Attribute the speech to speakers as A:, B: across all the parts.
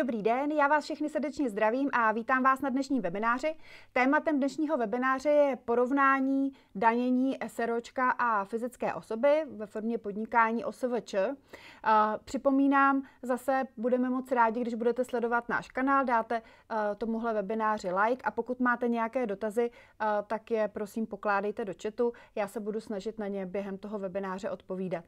A: Dobrý den, já vás všechny srdečně zdravím a vítám vás na dnešním webináři. Tématem dnešního webináře je porovnání danění SROčka a fyzické osoby ve formě podnikání OSVČ. Připomínám, zase budeme moc rádi, když budete sledovat náš kanál, dáte tomuhle webináři like a pokud máte nějaké dotazy, tak je prosím pokládejte do chatu, já se budu snažit na ně během toho webináře odpovídat.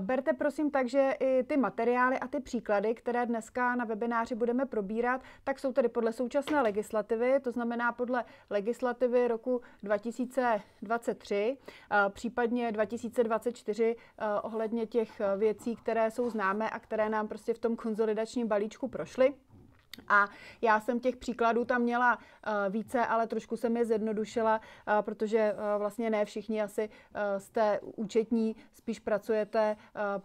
A: Berte prosím takže i ty materiály a ty příklady, které dneska na webináři webináři budeme probírat, tak jsou tedy podle současné legislativy, to znamená podle legislativy roku 2023, eh, případně 2024 eh, ohledně těch eh, věcí, které jsou známé a které nám prostě v tom konzolidačním balíčku prošly. A já jsem těch příkladů tam měla eh, více, ale trošku jsem je zjednodušila, eh, protože eh, vlastně ne všichni asi jste účetní, spíš pracujete,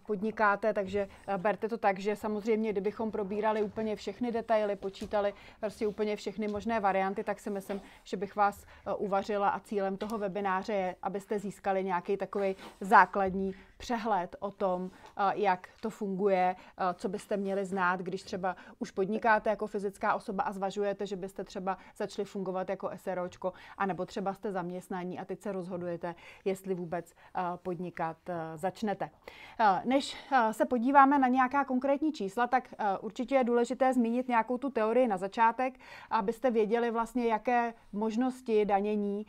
A: podnikáte, takže berte to tak, že samozřejmě, kdybychom probírali úplně všechny detaily, počítali prostě úplně všechny možné varianty, tak si myslím, že bych vás uvařila a cílem toho webináře je, abyste získali nějaký takový základní přehled o tom, eh, jak to funguje, eh, co byste měli znát, když třeba už podnikáte jako fyzická osoba a zvažujete, že byste třeba začali fungovat jako SROčko, anebo třeba jste zaměstnání a teď se rozhodujete, jestli vůbec eh, podnikat začnete. Než se podíváme na nějaká konkrétní čísla, tak určitě je důležité zmínit nějakou tu teorii na začátek, abyste věděli vlastně, jaké možnosti danění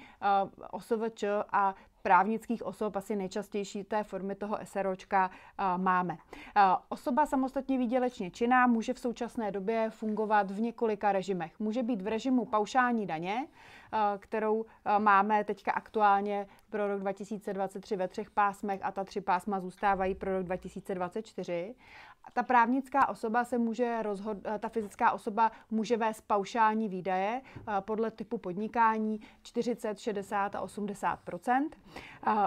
A: OSVČ a právnických osob asi nejčastější té formy toho SROčka eh, máme. Eh, osoba samostatně výdělečně činná může v současné době fungovat v několika režimech. Může být v režimu paušální daně, eh, kterou máme teďka aktuálně pro rok 2023 ve třech pásmech a ta tři pásma zůstávají pro rok 2024 ta právnická osoba se může rozhod, eh, ta fyzická osoba může vést paušální výdaje eh, podle typu podnikání 40, 60 a 80 eh,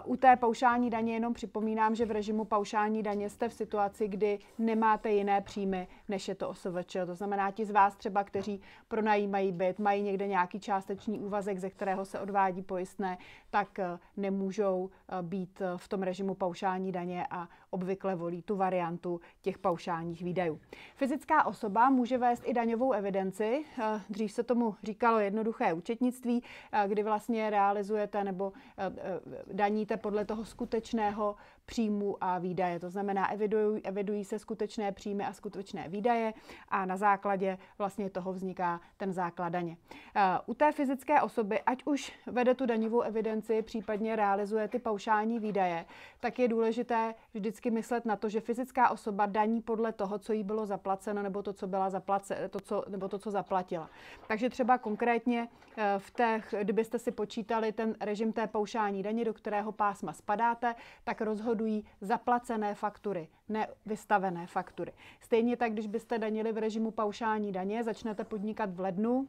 A: U té paušální daně jenom připomínám, že v režimu paušální daně jste v situaci, kdy nemáte jiné příjmy, než je to OSVČ. To znamená, ti z vás třeba, kteří pronajímají byt, mají někde nějaký částečný úvazek, ze kterého se odvádí pojistné, tak nemůžou být v tom režimu paušální daně a obvykle volí tu variantu těch paušálních výdajů. Fyzická osoba může vést i daňovou evidenci. Eh, dřív se tomu říkalo jednoduché účetnictví, eh, kdy vlastně realizujete nebo eh, daníte podle toho skutečného příjmu a výdaje. To znamená, evidují, evidují se skutečné příjmy a skutečné výdaje a na základě vlastně toho vzniká ten základ daně. Eh, u té fyzické osoby, ať už vede tu daňovou evidenci, případně realizuje ty paušální výdaje, tak je důležité vždycky myslet na to, že fyzická osoba daní podle toho, co jí bylo zaplaceno nebo to, co byla zaplace, to, co, nebo to, co zaplatila. Takže třeba konkrétně eh, v těch, kdybyste si počítali ten režim té paušální daně, do kterého pásma spadáte, tak rozhodně rozhodují zaplacené faktury, ne vystavené faktury. Stejně tak, když byste danili v režimu paušální daně, začnete podnikat v lednu,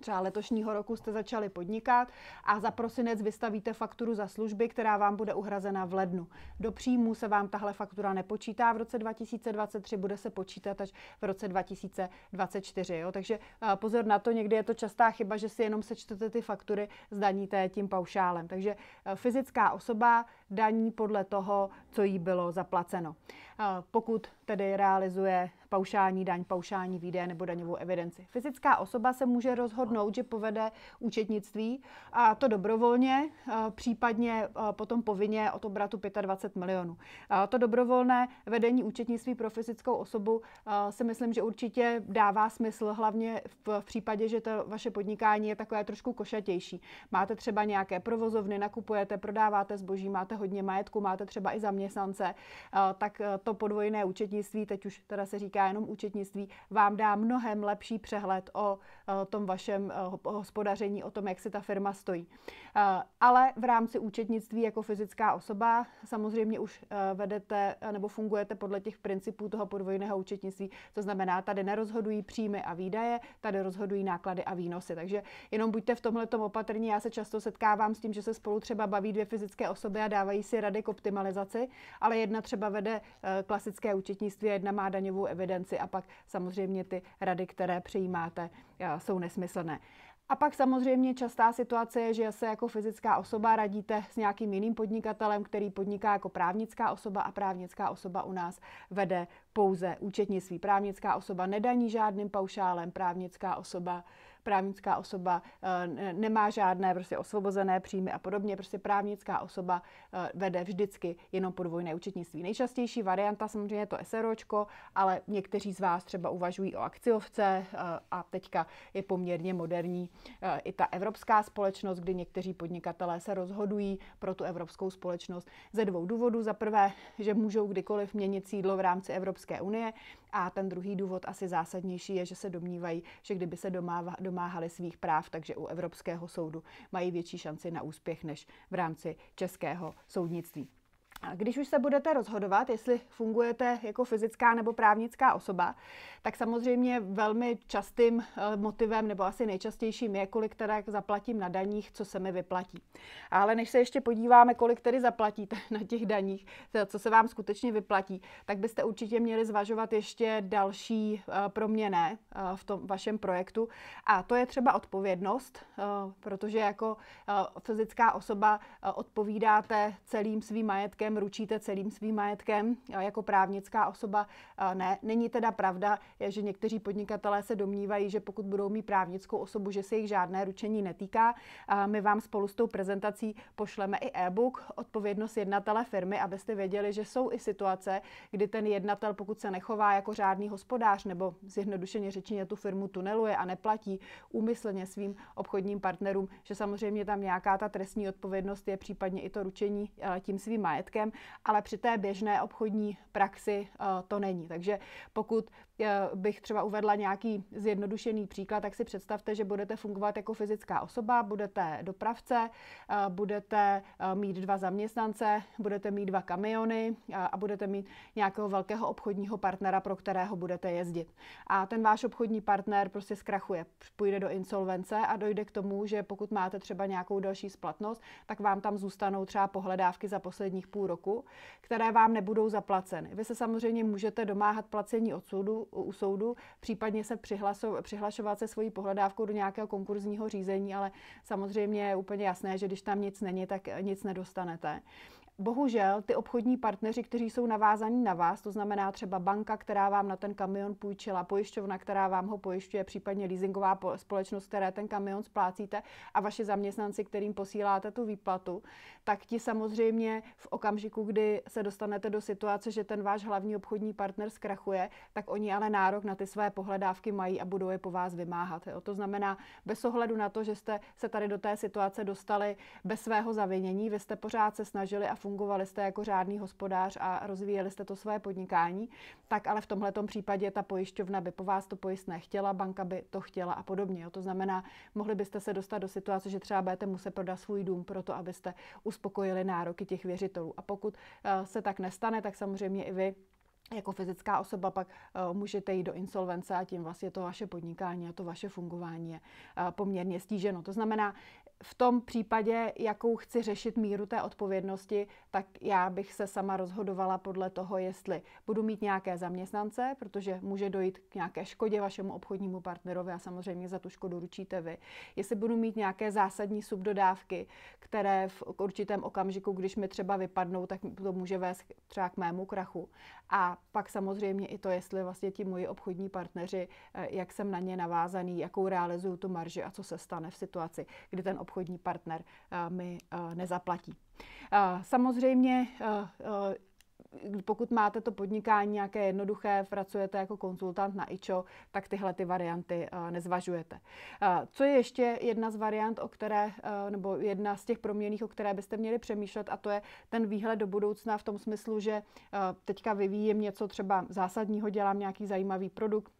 A: třeba letošního roku jste začali podnikat a za prosinec vystavíte fakturu za služby, která vám bude uhrazena v lednu. Do příjmu se vám tahle faktura nepočítá v roce 2023, bude se počítat až v roce 2024. Jo? Takže eh, pozor na to, někdy je to častá chyba, že si jenom sečtete ty faktury, zdaníte tím paušálem. Takže eh, fyzická osoba daní podle toho, co jí bylo zaplaceno pokud tedy realizuje paušální daň, paušální výdaje nebo daňovou evidenci. Fyzická osoba se může rozhodnout, že povede účetnictví a to dobrovolně, e, případně e, potom povinně od obratu 25 milionů. To dobrovolné vedení účetnictví pro fyzickou osobu e, si myslím, že určitě dává smysl, hlavně v případě, že to vaše podnikání je takové trošku košatější. Máte třeba nějaké provozovny, nakupujete, prodáváte zboží, máte hodně majetku, máte třeba i zaměstnance, tak to to podvojné účetnictví, teď už teda se říká jenom účetnictví, vám dá mnohem lepší přehled o eh, tom vašem eh, hospodaření, o tom, jak si ta firma stojí. Eh, ale v rámci účetnictví jako fyzická osoba samozřejmě už vedete nebo fungujete podle těch principů toho podvojného účetnictví. To znamená, tady nerozhodují příjmy a výdaje, tady rozhodují náklady a výnosy. Takže jenom buďte v tomhle opatrní. Já se často setkávám s tím, že se spolu třeba baví dvě fyzické osoby a dávají si rady k optimalizaci, ale jedna třeba vede klasické účetnictví, jedna má daňovou evidenci a pak samozřejmě ty rady, které přijímáte, eh, jsou nesmyslné. A pak samozřejmě častá situace je, že se jako fyzická osoba radíte s nějakým jiným podnikatelem, který podniká jako právnická osoba a právnická osoba u nás vede pouze účetnictví. Právnická osoba nedaní žádným paušálem, právnická osoba uh, právnická osoba eh, nemá žádné prostě osvobozené příjmy a podobně. Prostě právnická osoba eh, vede vždycky jenom podvojné účetnictví. Nejčastější varianta samozřejmě je to SROčko, ale někteří z vás třeba uvažují o akciovce eh, a teďka je poměrně moderní i ta evropská společnost, kdy někteří podnikatelé se rozhodují pro tu evropskou společnost ze dvou důvodů. Za prvé, že můžou kdykoliv měnit sídlo v rámci Evropské unie a ten druhý důvod asi zásadnější je, že se domnívají, že kdyby se domáva, domáhali svých práv, takže u Evropského soudu mají větší šanci na úspěch než v rámci českého soudnictví. Když už se budete rozhodovat, jestli fungujete jako fyzická nebo právnická osoba, tak samozřejmě velmi častým eh, motivem nebo asi nejčastějším je, kolik teda zaplatím na daních, co se mi vyplatí. Ale než se ještě podíváme, kolik tedy zaplatíte na těch daních, co se vám skutečně vyplatí, tak byste určitě měli zvažovat ještě další eh, proměné eh, v tom vašem projektu. A to je třeba odpovědnost, protože jako fyzická osoba odpovídáte celým svým majetkem majetkem, ručíte celým svým majetkem jako právnická osoba. Ne, není teda pravda, že někteří podnikatelé se domnívají, že pokud budou mít právnickou osobu, že se jich žádné ručení netýká. My vám spolu s tou prezentací pošleme i e-book Odpovědnost jednatele firmy, abyste věděli, že jsou i situace, kdy ten jednatel, pokud se nechová jako řádný hospodář nebo zjednodušeně řečeně tu firmu tuneluje a neplatí úmyslně svým obchodním partnerům, že samozřejmě tam nějaká ta trestní odpovědnost je, případně i to ručení tím svým majetkem člověkem, ale při té běžné obchodní praxi eh, to není. Takže pokud bych třeba uvedla nějaký zjednodušený příklad, tak si představte, že budete fungovat jako fyzická osoba, budete dopravce, eh, budete eh, mít dva zaměstnance, budete mít dva kamiony eh, a budete mít nějakého velkého obchodního partnera, pro kterého budete jezdit. A ten váš obchodní partner prostě zkrachuje, půjde do insolvence a dojde k tomu, že pokud máte třeba nějakou další splatnost, tak vám tam zůstanou třeba pohledávky za posledních půl roku, které vám nebudou zaplaceny. Vy se samozřejmě můžete domáhat placení od soudu, u soudu, případně se přihlašovat se svojí pohledávkou do nějakého konkurzního řízení, ale samozřejmě je úplně jasné, že když tam nic není, tak nic nedostanete bohužel ty obchodní partneři, kteří jsou navázaní na vás, to znamená třeba banka, která vám na ten kamion půjčila, pojišťovna, která vám ho pojišťuje, případně leasingová společnost, které ten kamion splácíte a vaše zaměstnanci, kterým posíláte tu výplatu, tak ti samozřejmě v okamžiku, kdy se dostanete do situace, že ten váš hlavní obchodní partner zkrachuje, tak oni ale nárok na ty své pohledávky mají a budou je po vás vymáhat. Jo? To znamená, bez ohledu na to, že jste se tady do té situace dostali bez svého zavinění, vy jste pořád se snažili a fungovali jste jako řádný hospodář a rozvíjeli jste to své podnikání, tak ale v tomhle případě ta pojišťovna by po vás to pojistné chtěla, banka by to chtěla a podobně. Jo. To znamená, mohli byste se dostat do situace, že třeba budete muset prodat svůj dům proto, abyste uspokojili nároky těch věřitelů. A pokud eh, se tak nestane, tak samozřejmě i vy jako fyzická osoba pak uh, můžete jít do insolvence a tím vlastně to vaše podnikání a to vaše fungování je uh, poměrně stíženo. To znamená, v tom případě, jakou chci řešit míru té odpovědnosti, tak já bych se sama rozhodovala podle toho, jestli budu mít nějaké zaměstnance, protože může dojít k nějaké škodě vašemu obchodnímu partnerovi a samozřejmě za tu škodu ručíte vy. Jestli budu mít nějaké zásadní subdodávky, které v určitém okamžiku, když mi třeba vypadnou, tak to může vést třeba k mému krachu. A pak samozřejmě i to, jestli vlastně ti moji obchodní partneři, eh, jak jsem na ně navázaný, jakou realizuju tu marži a co se stane v situaci, kdy ten obchodní partner eh, mi eh, nezaplatí. Eh, samozřejmě pokud máte to podnikání nějaké jednoduché, pracujete jako konzultant na IČO, tak tyhle ty varianty nezvažujete. Co je ještě jedna z variant, o které, nebo jedna z těch proměných, o které byste měli přemýšlet, a to je ten výhled do budoucna v tom smyslu, že teďka vyvíjím něco třeba zásadního, dělám nějaký zajímavý produkt,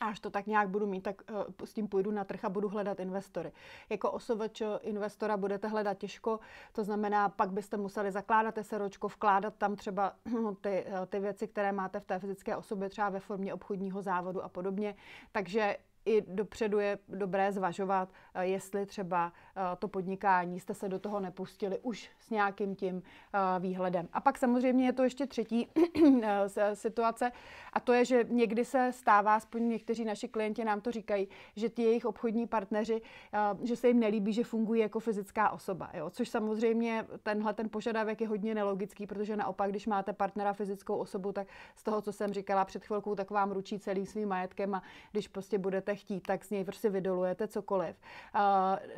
A: a až to tak nějak budu mít, tak eh, s tím půjdu na trh a budu hledat investory. Jako čo investora budete hledat těžko, to znamená, pak byste museli zakládat SROčko, vkládat tam třeba ty, eh, ty věci, které máte v té fyzické osobě, třeba ve formě obchodního závodu a podobně. Takže i dopředu je dobré zvažovat, eh, jestli třeba eh, to podnikání jste se do toho nepustili už s nějakým tím eh, výhledem. A pak samozřejmě je to ještě třetí situace a to je, že někdy se stává, aspoň někteří naši klienti nám to říkají, že ti jejich obchodní partneři, že se jim nelíbí, že fungují jako fyzická osoba, jo? což samozřejmě tenhle ten požadavek je hodně nelogický, protože naopak, když máte partnera fyzickou osobu, tak z toho, co jsem říkala před chvilkou, tak vám ručí celým svým majetkem a když prostě budete chtít, tak z něj prostě vydolujete cokoliv. Uh,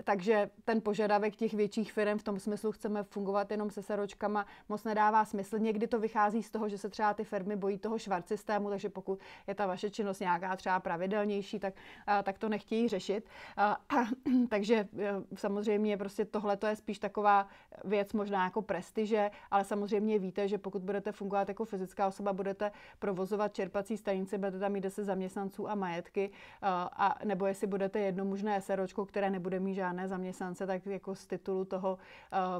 A: takže ten požadavek těch větších firm v tom smyslu chceme fungovat jenom se seročkama moc nedává smysl. Někdy to vychází z toho, že se třeba ty firmy bojí toho švart systému, takže pokud je ta vaše činnost nějaká třeba pravidelnější, tak, uh, tak to nechtějí řešit. Uh, takže takže samozřejmě prostě tohle je spíš taková věc možná jako prestiže, ale samozřejmě víte, že pokud budete fungovat jako fyzická osoba, budete provozovat čerpací stanice, budete tam mít 10 zaměstnanců a majetky, a, nebo jestli budete jedno možné SROčko, které nebude mít žádné zaměstnance, tak jako z titulu toho,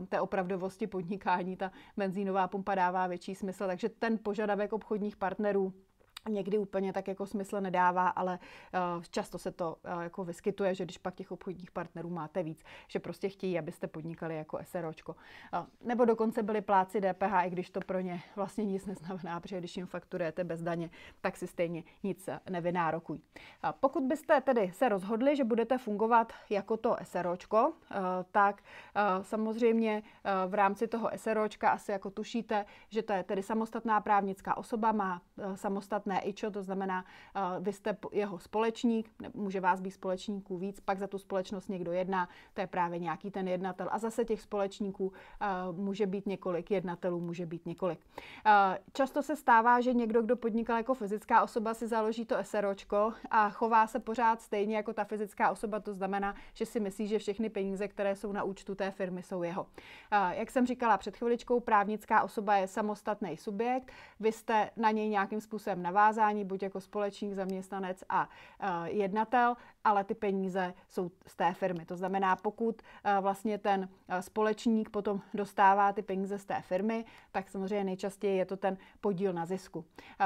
A: uh, té opravdovosti podnikání ta benzínová pumpa dává větší smysl. Takže ten požadavek obchodních partnerů někdy úplně tak jako smysl nedává, ale uh, často se to uh, jako vyskytuje, že když pak těch obchodních partnerů máte víc, že prostě chtějí, abyste podnikali jako SROčko. Uh, eh, nebo dokonce byli pláci DPH, i když to pro ně vlastně nic neznamená, protože když jim fakturujete bez daně, tak si stejně nic nevynárokují. Uh, pokud byste tedy se rozhodli, že budete fungovat jako to SROčko, uh, tak uh, samozřejmě uh, v rámci toho SROčka asi jako tušíte, že to je tedy samostatná právnická osoba, má uh, samostatné i IČO, to znamená, eh, vy jste jeho společník, může vás být společníků víc, pak za tu společnost někdo jedná, to je právě nějaký ten jednatel. A zase těch společníků eh, může být několik, jednatelů může být několik. Eh, často se stává, že někdo, kdo podnikal jako fyzická osoba, si založí to SROčko a chová se pořád stejně jako ta fyzická osoba, to znamená, že si myslí, že všechny peníze, které jsou na účtu té firmy, jsou jeho. Jak jsem říkala před chviličkou, právnická osoba je samostatný subjekt, vy jste na něj nějakým způsobem navázali, navázání buď jako společník, zaměstnanec a eh, jednatel ale ty peníze jsou z té firmy. To znamená, pokud eh, vlastně ten eh, společník potom dostává ty peníze z té firmy, tak samozřejmě nejčastěji je to ten podíl na zisku.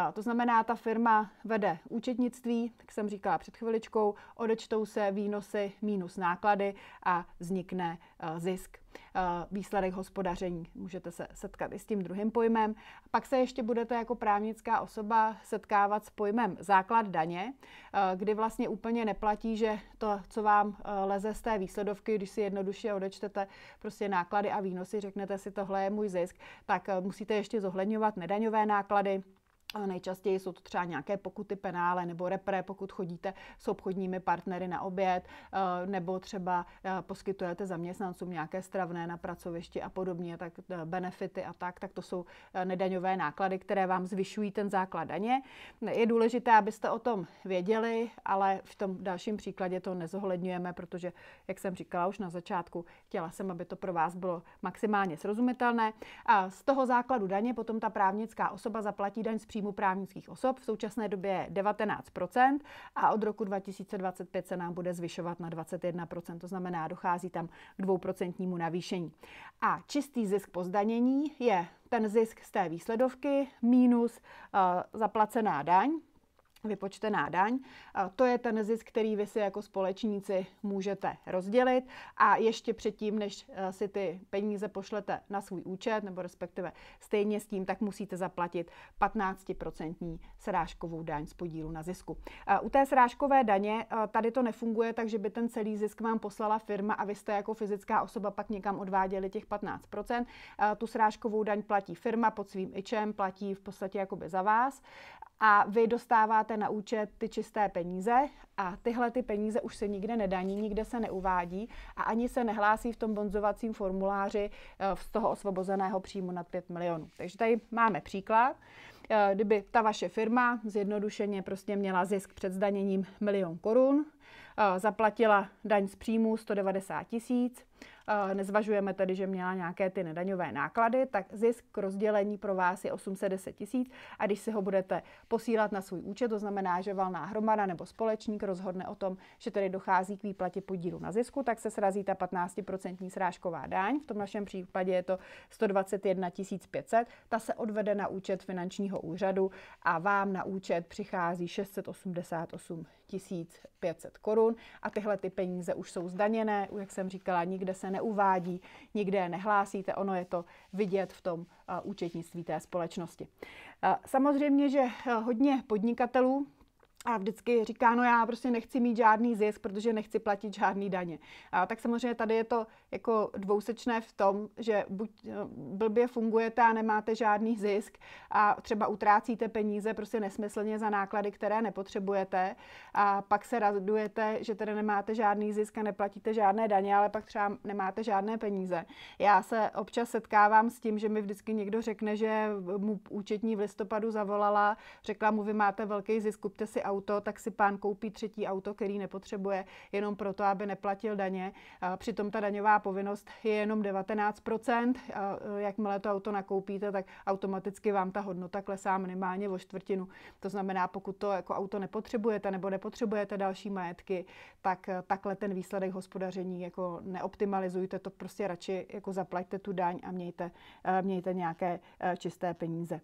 A: Eh, to znamená, ta firma vede účetnictví, jak jsem říkala před chviličkou, odečtou se výnosy minus náklady a vznikne zisk výsledek hospodaření. Můžete se setkat i s tím druhým pojmem. Pak se ještě budete jako právnická osoba setkávat s pojmem základ daně, kdy vlastně úplně neplatí platí, že to, co vám eh, leze z té výsledovky, když si jednoduše odečtete prostě náklady a výnosy, řeknete si, tohle je můj zisk, tak eh, musíte ještě zohledňovat nedaňové náklady, Nejčastěji jsou to třeba nějaké pokuty penále nebo repre, pokud chodíte s obchodními partnery na oběd, eh, nebo třeba eh, poskytujete zaměstnancům nějaké stravné na pracovišti a podobně, tak eh, benefity a tak, tak to jsou nedaňové náklady, které vám zvyšují ten základ daně. Je důležité, abyste o tom věděli, ale v tom dalším příkladě to nezohledňujeme, protože, jak jsem říkala už na začátku, chtěla jsem, aby to pro vás bylo maximálně srozumitelné. A z toho základu daně potom ta právnická osoba zaplatí daň z příjmu právnických osob, v současné době je 19 a od roku 2025 se nám bude zvyšovat na 21 to znamená, dochází tam k dvouprocentnímu navýšení. A čistý zisk po zdanění je ten zisk z té výsledovky minus uh, zaplacená daň, vypočtená daň. To je ten zisk, který vy si jako společníci můžete rozdělit a ještě předtím, než eh, si ty peníze pošlete na svůj účet, nebo respektive stejně s tím, tak musíte zaplatit 15% srážkovou daň z podílu na zisku. U té srážkové daně eh, tady to nefunguje, takže by ten celý zisk vám poslala firma a vy jste jako fyzická osoba pak někam odváděli těch 15%. Tu srážkovou daň platí firma pod svým ičem, platí v podstatě jakoby za vás a vy dostáváte na účet ty čisté peníze a tyhle ty peníze už se nikde nedaní, nikde se neuvádí a ani se nehlásí v tom bonzovacím formuláři eh, z toho osvobozeného příjmu nad 5 milionů. Takže tady máme příklad. Eh, kdyby ta vaše firma zjednodušeně prostě měla zisk před zdaněním milion korun, eh, zaplatila daň z příjmu 190 tisíc, nezvažujeme tedy, že měla nějaké ty nedaňové náklady, tak zisk k rozdělení pro vás je 810 tisíc a když si ho budete posílat na svůj účet, to znamená, že valná hromada nebo společník rozhodne o tom, že tedy dochází k výplatě podílu na zisku, tak se srazí ta 15% srážková daň. V tom našem případě je to 121 500. Ta se odvede na účet finančního úřadu a vám na účet přichází 688 500 korun a tyhle ty peníze už jsou zdaněné, jak jsem říkala, nikde se neuvádí, nikde je nehlásíte, ono je to vidět v tom eh, účetnictví té společnosti. Eh, samozřejmě, že eh, hodně podnikatelů a vždycky říká, no já prostě nechci mít žádný zisk, protože nechci platit žádný daně. A tak samozřejmě tady je to jako dvousečné v tom, že buď eh, blbě fungujete a nemáte žádný zisk a třeba utrácíte peníze prostě nesmyslně za náklady, které nepotřebujete a pak se radujete, že tedy nemáte žádný zisk a neplatíte žádné daně, ale pak třeba nemáte žádné peníze. Já se občas setkávám s tím, že mi vždycky někdo řekne, že mu účetní v listopadu zavolala, řekla mu, vy máte velký zisk, kupte si auto auto, tak si pán koupí třetí auto, který nepotřebuje, jenom proto, aby neplatil daně. Přitom ta daňová povinnost je jenom 19%. E, jakmile to auto nakoupíte, tak automaticky vám ta hodnota klesá minimálně o čtvrtinu. To znamená, pokud to jako auto nepotřebujete nebo nepotřebujete další majetky, tak e, takhle ten výsledek hospodaření jako neoptimalizujte, to prostě radši jako zaplaťte tu daň a mějte, e, mějte nějaké čisté peníze.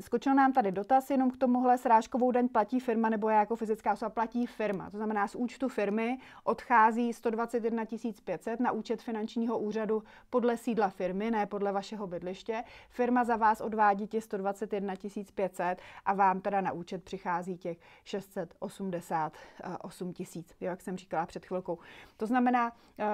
A: Skočil nám tady dotaz jenom k tomuhle srážkovou daň platí firmy firma nebo já jako fyzická osoba platí firma. To znamená, z účtu firmy odchází 121 500 na účet finančního úřadu podle sídla firmy, ne podle vašeho bydliště. Firma za vás odvádí těch 121 500 a vám teda na účet přichází těch 688 tisíc, jak jsem říkala před chvilkou. To znamená, eh,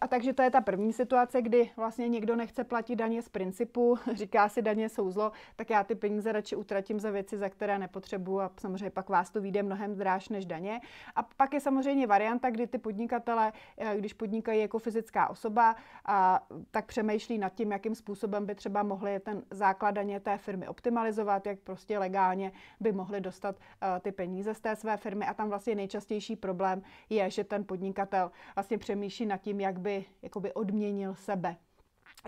A: a takže to je ta první situace, kdy vlastně někdo nechce platit daně z principu, říká si daně jsou zlo, tak já ty peníze radši utratím za věci, za které nepotřebuju a samozřejmě pak vás vás to vyjde mnohem dráž než daně. A pak je samozřejmě varianta, kdy ty podnikatele, eh, když podnikají jako fyzická osoba, a, tak přemýšlí nad tím, jakým způsobem by třeba mohli ten základ daně té firmy optimalizovat, jak prostě legálně by mohli dostat eh, ty peníze z té své firmy. A tam vlastně nejčastější problém je, že ten podnikatel vlastně přemýšlí nad tím, jak by jakoby odměnil sebe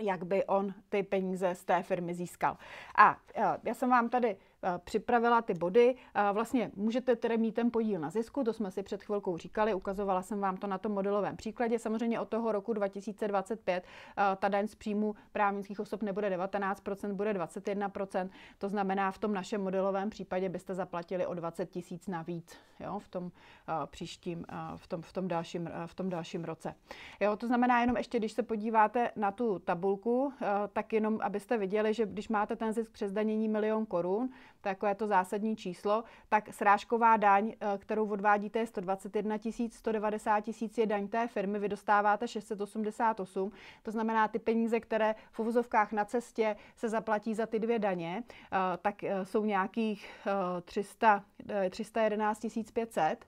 A: jak by on ty peníze z té firmy získal. A eh, já jsem vám tady Eh, připravila ty body. Eh, vlastně můžete tedy mít ten podíl na zisku, to jsme si před chvilkou říkali, ukazovala jsem vám to na tom modelovém příkladě. Samozřejmě od toho roku 2025 eh, ta daň z příjmu právnických osob nebude 19%, bude 21%, to znamená v tom našem modelovém případě byste zaplatili o 20 tisíc navíc jo, v tom příštím, v tom, v tom, dalším, v tom dalším roce. Jo, to znamená jenom ještě, když se podíváte na tu tabulku, tak jenom abyste viděli, že když máte ten zisk přes danění milion korun, takové to zásadní číslo, tak srážková daň, eh, kterou odvádíte, je 121 tisíc, 190 tisíc je daň té firmy, vy dostáváte 688, to znamená ty peníze, které v uvozovkách na cestě se zaplatí za ty dvě daně, eh, tak eh, jsou nějakých 300, 311 500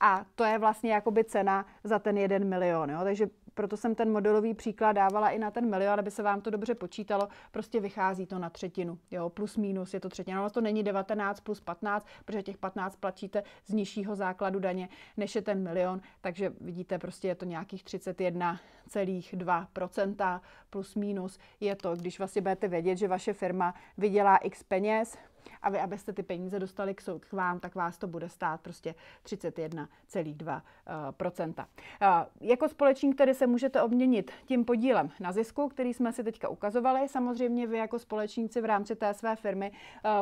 A: a to je vlastně jakoby cena za ten jeden milion. Jo? Takže proto jsem ten modelový příklad dávala i na ten milion, aby se vám to dobře počítalo, prostě vychází to na třetinu, jo, plus minus je to třetina, ale no, to není 19 plus 15, protože těch 15 platíte z nižšího základu daně, než je ten milion, takže vidíte, prostě je to nějakých 31, 0,2 plus minus je to, když vlastně budete vědět, že vaše firma vydělá x peněz a vy, abyste ty peníze dostali k, soud, k vám, tak vás to bude stát prostě 31,2 uh, eh, Jako společník tedy se můžete obměnit tím podílem na zisku, který jsme si teďka ukazovali. Samozřejmě vy jako společníci v rámci té své firmy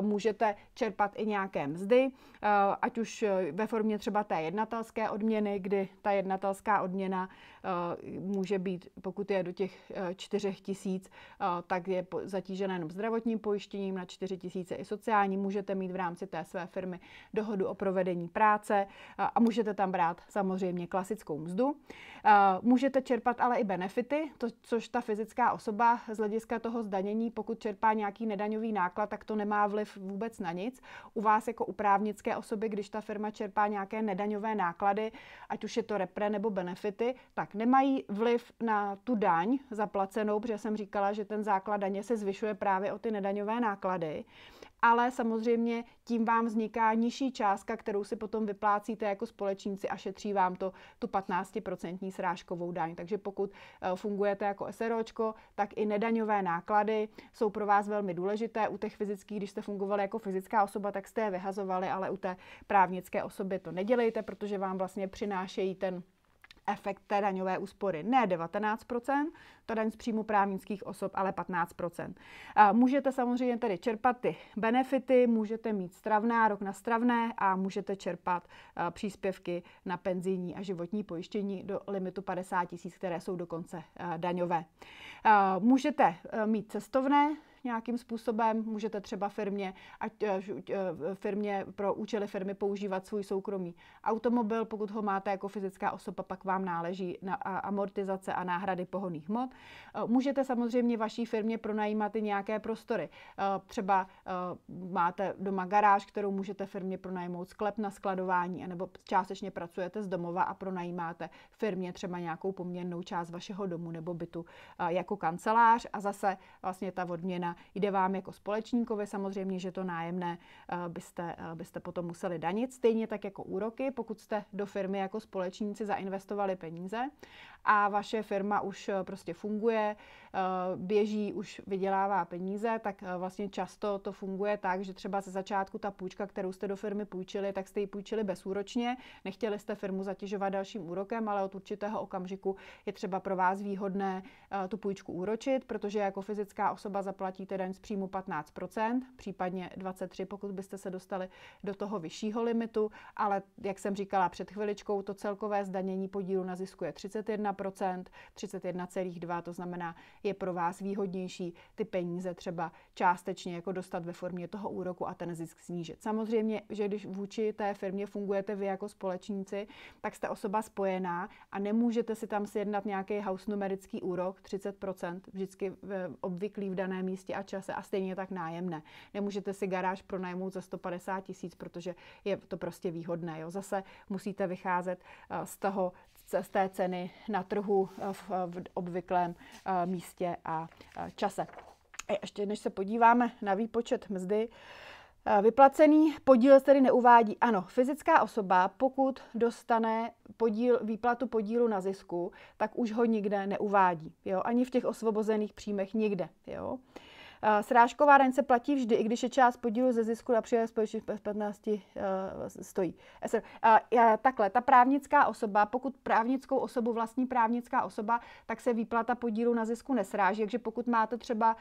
A: uh, můžete čerpat i nějaké mzdy, uh, ať už ve formě třeba té jednatelské odměny, kdy ta jednatelská odměna Eh, může být, pokud je do těch 4 eh, tisíc, eh, tak je zatížené jenom zdravotním pojištěním, na 4 tisíce i sociální. Můžete mít v rámci té své firmy dohodu o provedení práce a můžete tam brát samozřejmě klasickou mzdu. Můžete čerpat ale i benefity, to, což ta fyzická osoba z hlediska toho zdanění, pokud čerpá nějaký nedaňový náklad, tak to nemá vliv vůbec na nic. U vás jako u právnické osoby, když ta firma čerpá nějaké nedaňové náklady, ať už je to repre nebo benefity, tak nemají vliv na tu daň zaplacenou, protože jsem říkala, že ten základ daně se zvyšuje právě o ty nedaňové náklady, ale samozřejmě tím vám vzniká nižší částka, kterou si potom vyplácíte jako společníci a šetří vám to tu 15% srážkovou daň. Takže pokud eh, fungujete jako SROčko, tak i nedaňové náklady jsou pro vás velmi důležité. U těch fyzických, když jste fungovali jako fyzická osoba, tak jste je vyhazovali, ale u té právnické osoby to nedělejte, protože vám vlastně přinášejí ten efekt té daňové úspory. Ne 19%, to daň z příjmu právnických osob, ale 15%. Můžete samozřejmě tedy čerpat ty benefity, můžete mít stravné, rok na stravné a můžete čerpat příspěvky na penzijní a životní pojištění do limitu 50 tisíc, které jsou dokonce daňové. Můžete e, mít cestovné, nějakým způsobem. Můžete třeba firmě, ať eh, eh, firmě pro účely firmy používat svůj soukromý automobil, pokud ho máte jako fyzická osoba, pak vám náleží na amortizace a náhrady pohoných hmot. Eh, můžete samozřejmě vaší firmě pronajímat i nějaké prostory. Třeba máte doma garáž, kterou můžete firmě pronajmout, sklep na skladování, nebo částečně pracujete z domova a pronajímáte firmě třeba nějakou poměrnou část vašeho domu nebo bytu jako kancelář a zase vlastně ta odměna jde vám jako společníkovi, samozřejmě, že to nájemné eh, byste, eh, byste potom museli danit, stejně tak jako úroky, pokud jste do firmy jako společníci zainvestovali peníze a vaše firma už eh, prostě funguje, eh, běží, už vydělává peníze, tak eh, vlastně často to funguje tak, že třeba ze začátku ta půjčka, kterou jste do firmy půjčili, tak jste ji půjčili bezúročně, nechtěli jste firmu zatěžovat dalším úrokem, ale od určitého okamžiku je třeba pro vás výhodné tu půjčku úročit, protože jako fyzická osoba zaplatíte daň z příjmu 15%, případně 23%, pokud byste se dostali do toho vyššího limitu, ale jak jsem říkala před chviličkou, to celkové zdanění podílu na zisku je 31%, 31%, 31,2%, to znamená, je pro vás výhodnější ty peníze třeba částečně jako dostat ve formě toho úroku a ten zisk snížit. Samozřejmě, že když vůči té firmě fungujete vy jako společníci, tak jste osoba spojená a nemůžete si tam sjednat nějaký house numerický úrok 30%, vždycky v, obvyklý v daném místě a čase a stejně tak nájemné. Nemůžete si garáž pronajmout za 150 tisíc, protože je to prostě výhodné. Jo. Zase musíte vycházet eh, z toho z té ceny na trhu eh, v, v obvyklém eh, místě a eh, čase. A ještě než se podíváme na výpočet mzdy, Vyplacený podíl tedy neuvádí. Ano, fyzická osoba, pokud dostane podíl, výplatu podílu na zisku, tak už ho nikde neuvádí. Jo? Ani v těch osvobozených příjmech nikde. Jo? Eh, srážková daň se platí vždy, i když je část podílu ze zisku na příjem společnosti 15 eh, stojí. Eh, takhle, ta právnická osoba, pokud právnickou osobu vlastní právnická osoba, tak se výplata podílu na zisku nesráží. Takže pokud máte třeba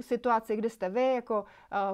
A: situaci, kde jste vy jako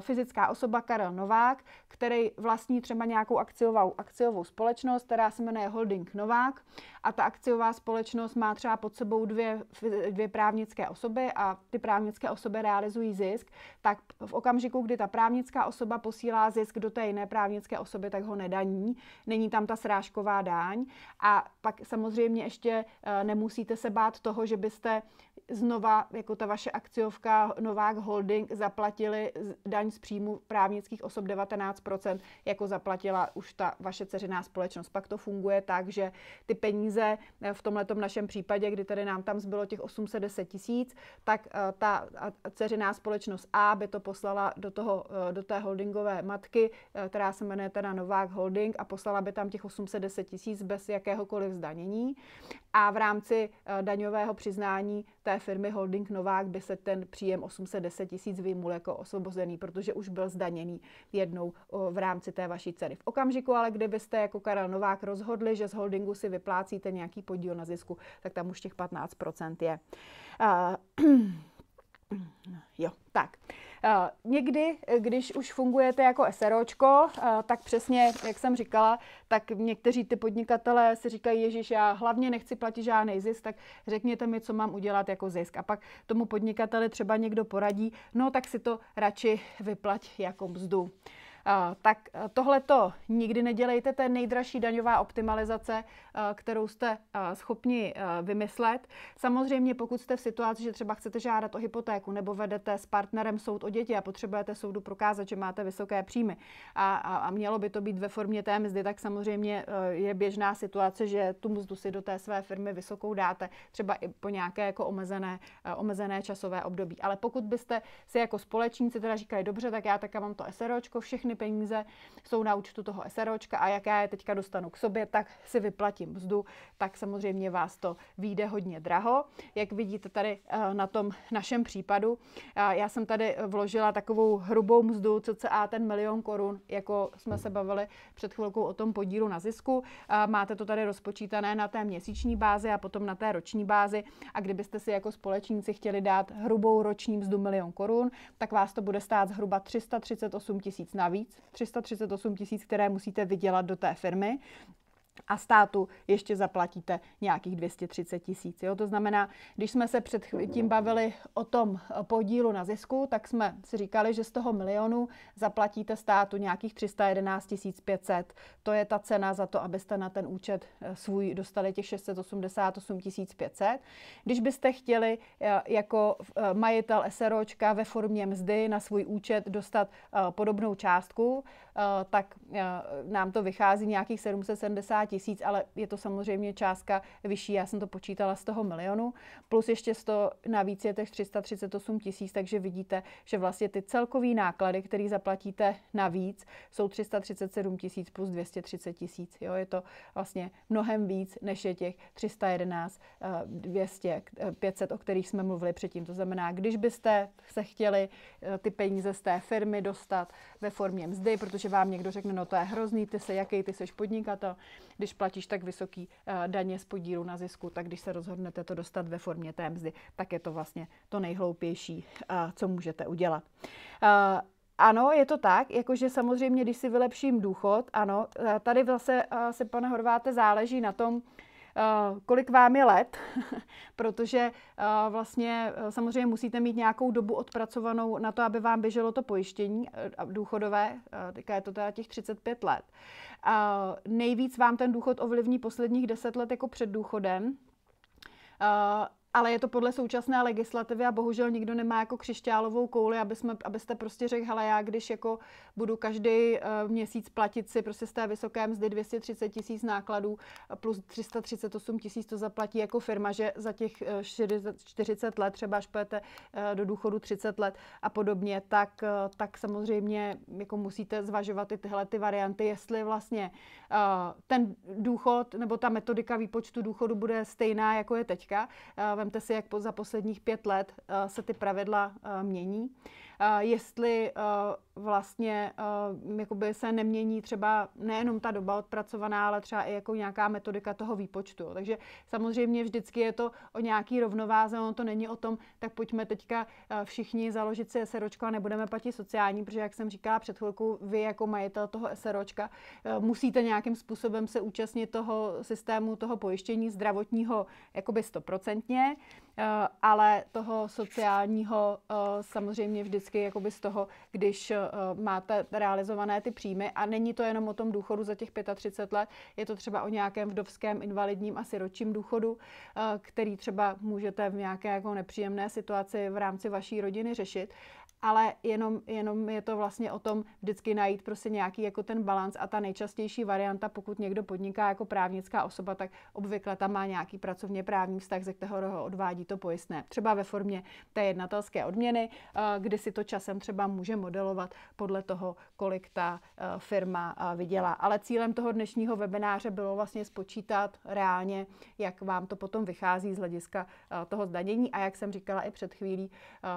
A: fyzická osoba Karel Novák, který vlastní třeba nějakou akciovou, akciovou společnost, která se jmenuje Holding Novák a ta akciová společnost má třeba pod sebou dvě, dvě právnické osoby a ty právnické osoby realizují zisk zisk, tak v okamžiku, kdy ta právnická osoba posílá zisk do té jiné právnické osoby, tak ho nedaní. Není tam ta srážková daň. A pak samozřejmě ještě eh, nemusíte se bát toho, že byste znova, jako ta vaše akciovka Novák Holding, zaplatili daň z příjmu právnických osob 19%, jako zaplatila už ta vaše ceřiná společnost. Pak to funguje tak, že ty peníze eh, v tomhle našem případě, kdy tady nám tam zbylo těch 810 tisíc, tak eh, ta ceřiná společnost společnost A by to poslala do, toho, eh, do té holdingové matky, eh, která se jmenuje teda Novák Holding a poslala by tam těch 810 tisíc bez jakéhokoliv zdanění. A v rámci eh, daňového přiznání té firmy Holding Novák by se ten příjem 810 tisíc vyjmul jako osvobozený, protože už byl zdaněný jednou v rámci té vaší ceny. V okamžiku ale, kdybyste jako Karel Novák rozhodli, že z holdingu si vyplácíte nějaký podíl na zisku, tak tam už těch 15% je. Uh, Jo, tak. Eh, někdy, když už fungujete jako SROčko, eh, tak přesně, jak jsem říkala, tak někteří ty podnikatelé si říkají, Ježíš, já hlavně nechci platit žádný zisk, tak řekněte mi, co mám udělat jako zisk. A pak tomu podnikateli třeba někdo poradí, no tak si to radši vyplať jako mzdu. Eh, tak eh, tohle to nikdy nedělejte, to je nejdražší daňová optimalizace, eh, kterou jste schopni vymyslet. Samozřejmě, pokud jste v situaci, že třeba chcete žádat o hypotéku nebo vedete s partnerem soud o děti a potřebujete soudu prokázat, že máte vysoké příjmy a, a, a mělo by to být ve formě té mzdy, tak samozřejmě je běžná situace, že tu mzdu si do té své firmy vysokou dáte, třeba i po nějaké jako omezené, omezené časové období. Ale pokud byste si jako společníci teda říkali, dobře, tak já tak mám to SROčko, všechny peníze jsou na účtu toho SROčka a jak já je teďka dostanu k sobě, tak si vyplatím mzdu, tak samozřejmě vás to vyjde hodně draho. Jak vidíte tady eh, na tom našem případu, eh, já jsem tady vložila takovou hrubou mzdu, co a ten milion korun, jako jsme se bavili před chvilkou o tom podílu na zisku. Eh, máte to tady rozpočítané na té měsíční bázi a potom na té roční bázi. A kdybyste si jako společníci chtěli dát hrubou roční mzdu milion korun, tak vás to bude stát zhruba 338 tisíc navíc tisíc, 338 tisíc, které musíte vydělat do té firmy a státu ještě zaplatíte nějakých 230 tisíc. To znamená, když jsme se před tím bavili o tom eh, podílu na zisku, tak jsme si říkali, že z toho milionu zaplatíte státu nějakých 311 500. To je ta cena za to, abyste na ten účet eh, svůj dostali těch 688 500. Když byste chtěli eh, jako majitel SROčka ve formě mzdy na svůj účet dostat podobnou částku, tak nám to vychází nějakých 770 50 tisíc, ale je to samozřejmě částka vyšší, já jsem to počítala z toho milionu, plus ještě 100 navíc je těch 338 tisíc, takže vidíte, že vlastně ty celkový náklady, které zaplatíte navíc, jsou 337 tisíc plus 230 tisíc. Jo, je to vlastně mnohem víc, než je těch 311, 200, 500, o kterých jsme mluvili předtím. To znamená, když byste se chtěli eh, ty peníze z té firmy dostat ve formě mzdy, protože vám někdo řekne, no to je hrozný, ty se jaký, ty seš podnikatel, když platíš tak vysoký eh, daně z podílu na zisku, tak když se rozhodnete to dostat ve formě té mzdy, tak je to vlastně to nejhloupější, eh, co můžete udělat. Eh, ano, je to tak, jakože samozřejmě, když si vylepším důchod, ano, tady zase vlastně, se, pane Horváte, záleží na tom, Eh, kolik vám je let, protože eh, vlastně eh, samozřejmě musíte mít nějakou dobu odpracovanou na to, aby vám běželo to pojištění důchodové, teďka je to teda těch 35 let. Nejvíc vám ten důchod ovlivní posledních 10 let jako před důchodem ale je to podle současné legislativy a bohužel nikdo nemá jako křišťálovou kouli, aby jsme, abyste prostě řekl, hele, já když jako budu každý uh, měsíc platit si prostě z té vysoké mzdy 230 tisíc nákladů plus 338 tisíc to zaplatí jako firma, že za těch 40 eh, let třeba až půjdete uh, do důchodu 30 let a podobně, tak, uh, tak samozřejmě jako musíte zvažovat i tyhle ty varianty, jestli vlastně ten důchod nebo ta metodika výpočtu důchodu bude stejná, jako je teďka. Uh, Vemte si, jak za posledních pět let eh, se ty pravidla eh, mění jestli eh, vlastně eh, jakoby se nemění třeba nejenom ta doba odpracovaná, ale třeba i jako nějaká metodika toho výpočtu. Takže samozřejmě vždycky je to o nějaký rovnováze, ono to není o tom, tak pojďme teďka eh, všichni založit si SROčko a nebudeme platit sociální, protože jak jsem říkala před chvilkou, vy jako majitel toho SROčka musíte nějakým způsobem se účastnit toho systému, toho pojištění zdravotního jakoby stoprocentně. Eh, ale toho sociálního eh, samozřejmě vždycky jakoby z toho, když eh, máte realizované ty příjmy a není to jenom o tom důchodu za těch 35 let, je to třeba o nějakém vdovském, invalidním a siročím důchodu, který třeba můžete v nějaké jako nepříjemné situaci v rámci vaší rodiny řešit, ale jenom, jenom je to vlastně o tom vždycky najít prostě nějaký jako ten balans a ta nejčastější varianta, pokud někdo podniká jako právnická osoba, tak obvykle tam má nějaký pracovně právní vztah, ze kterého ho odvádí to pojistné. Třeba ve formě té jednatelské odměny, eh, kdy si to časem třeba může modelovat podle toho, kolik ta eh, firma eh, vydělá. Ale cílem toho dnešního webináře bylo vlastně spočítat reálně, jak vám to potom vychází z hlediska toho zdanění a jak jsem říkala i před chvílí,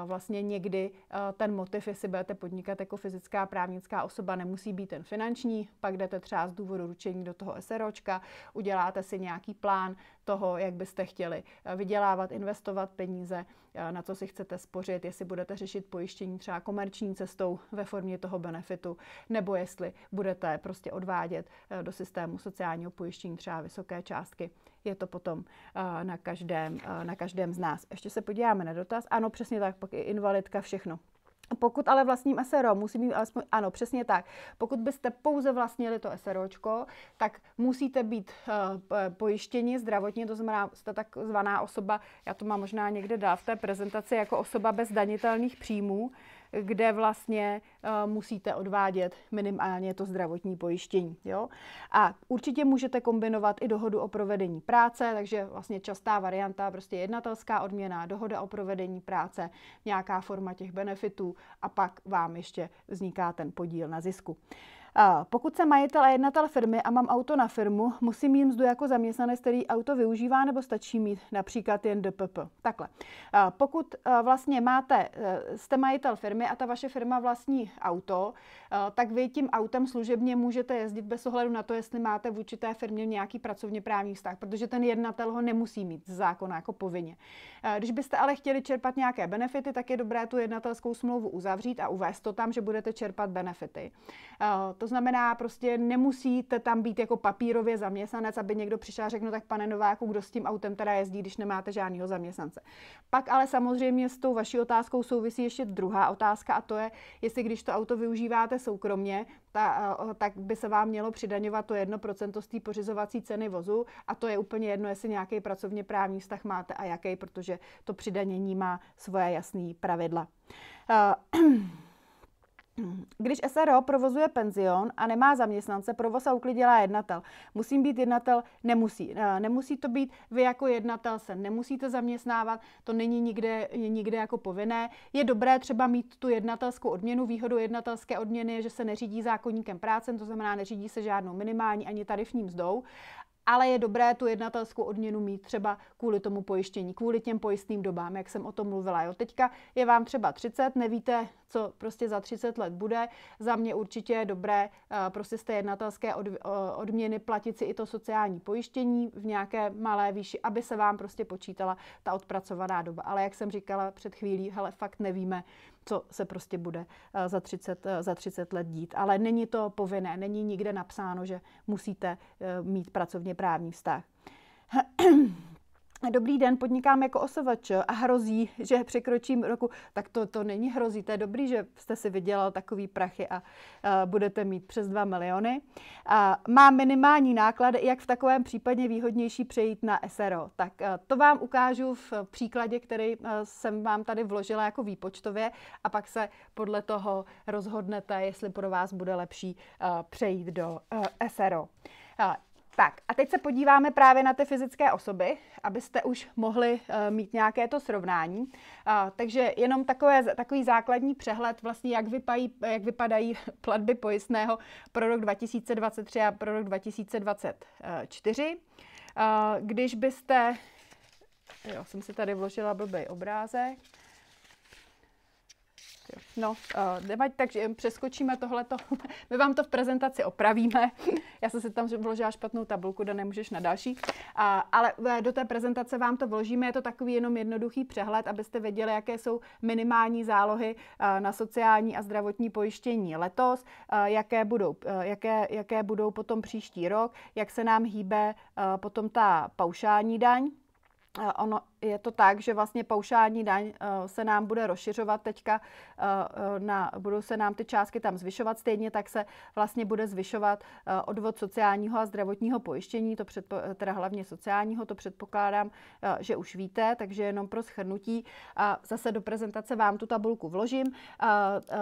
A: vlastně někdy ten motiv, jestli budete podnikat jako fyzická právnická osoba, nemusí být ten finanční, pak jdete třeba z důvodu ručení do toho SROčka, uděláte si nějaký plán toho, jak byste chtěli eh, vydělávat, investovat peníze, eh, na co si chcete spořit, jestli budete řešit pojištění třeba komerční cestou ve formě toho benefitu, nebo jestli budete prostě odvádět eh, do systému sociálního pojištění třeba vysoké částky. Je to potom na každém, na každém z nás. Ještě se podíváme na dotaz. Ano, přesně tak, pak i invalidka, všechno. Pokud ale vlastním SRO, musí mít alespoň, ano, přesně tak. Pokud byste pouze vlastnili to SROčko, tak musíte být uh, pojištěni zdravotně, to znamená, jste takzvaná osoba, já to mám možná někde dál v té prezentaci, jako osoba bez danitelných příjmů, kde vlastně eh, musíte odvádět minimálně to zdravotní pojištění. Jo? A určitě můžete kombinovat i dohodu o provedení práce, takže vlastně častá varianta, prostě jednatelská odměna, dohoda o provedení práce, nějaká forma těch benefitů a pak vám ještě vzniká ten podíl na zisku. Pokud jsem majitel a jednatel firmy a mám auto na firmu, musím mít mzdu jako zaměstnanec, který auto využívá, nebo stačí mít například jen DPP. Takhle. Pokud e, vlastně máte, e, jste majitel firmy a ta vaše firma vlastní auto, e, tak vy tím autem služebně můžete jezdit bez ohledu na to, jestli máte v určité firmě nějaký pracovně právní vztah, protože ten jednatel ho nemusí mít z zákona jako povinně. Když byste ale chtěli čerpat nějaké benefity, tak je dobré tu jednatelskou smlouvu uzavřít a uvést to tam, že budete čerpat benefity to znamená, prostě nemusíte tam být jako papírově zaměstnanec, aby někdo přišel a řekl, no tak pane Nováku, kdo s tím autem teda jezdí, když nemáte žádného zaměstnance. Pak ale samozřejmě s tou vaší otázkou souvisí ještě druhá otázka a to je, jestli když to auto využíváte soukromně, ta, eh, tak by se vám mělo přidaňovat to 1% z té pořizovací ceny vozu a to je úplně jedno, jestli nějaký pracovně právní vztah máte a jaký, protože to přidanění má svoje jasné pravidla. Uh, Když SRO provozuje penzion a nemá zaměstnance, provoz a uklid dělá jednatel. Musím být jednatel? Nemusí. Eh, nemusí to být, vy jako jednatel se nemusíte zaměstnávat, to není nikde, nikde jako povinné. Je dobré třeba mít tu jednatelskou odměnu. výhodu jednatelské odměny je, že se neřídí zákonníkem práce, to znamená, neřídí se žádnou minimální ani tarifní mzdou ale je dobré tu jednatelskou odměnu mít třeba kvůli tomu pojištění, kvůli těm pojistným dobám, jak jsem o tom mluvila. Jo, teďka je vám třeba 30, nevíte, co prostě za 30 let bude. Za mě určitě je dobré eh, prostě z té jednatelské eh, odměny platit si i to sociální pojištění v nějaké malé výši, aby se vám prostě počítala ta odpracovaná doba. Ale jak jsem říkala před chvílí, hele, fakt nevíme, co se prostě bude eh, za 30, eh, za 30 let dít. Ale není to povinné, není nikde napsáno, že musíte eh, mít pracovně právní vztah. Dobrý den, podnikám jako osovač a hrozí, že překročím roku. Tak to, to není hrozí, to je dobrý, že jste si vydělal takový prachy a, a budete mít přes 2 miliony. A má minimální náklad, jak v takovém případě výhodnější přejít na SRO. Tak to vám ukážu v příkladě, který jsem vám tady vložila jako výpočtově a pak se podle toho rozhodnete, jestli pro vás bude lepší přejít do SRO. Tak a teď se podíváme právě na ty fyzické osoby, abyste už mohli uh, mít nějaké to srovnání. Uh, takže jenom takové, takový základní přehled, vlastně jak, vypají, jak vypadají platby pojistného pro rok 2023 a pro rok 2024. Uh, eh, když byste, jo, jsem si tady vložila blbý obrázek, No, uh, nevadí, takže přeskočíme tohleto. My vám to v prezentaci opravíme. Já jsem si tam vložila špatnou tabulku, da nemůžeš na další. Uh, ale eh, do té prezentace vám to vložíme. Je to takový jenom jednoduchý přehled, abyste věděli, jaké jsou minimální zálohy uh, na sociální a zdravotní pojištění letos, uh, jaké, budou, uh, jaké, jaké budou potom příští rok, jak se nám hýbe uh, potom ta paušální daň. Ono, je to tak, že vlastně paušální daň eh, se nám bude rozšiřovat teďka, eh, eh, na, budou se nám ty částky tam zvyšovat, stejně tak se vlastně bude zvyšovat odvod sociálního a zdravotního pojištění, to předpo, teda hlavně sociálního, to předpokládám, že už víte, takže jenom pro schrnutí. A zase do prezentace vám tu tabulku vložím.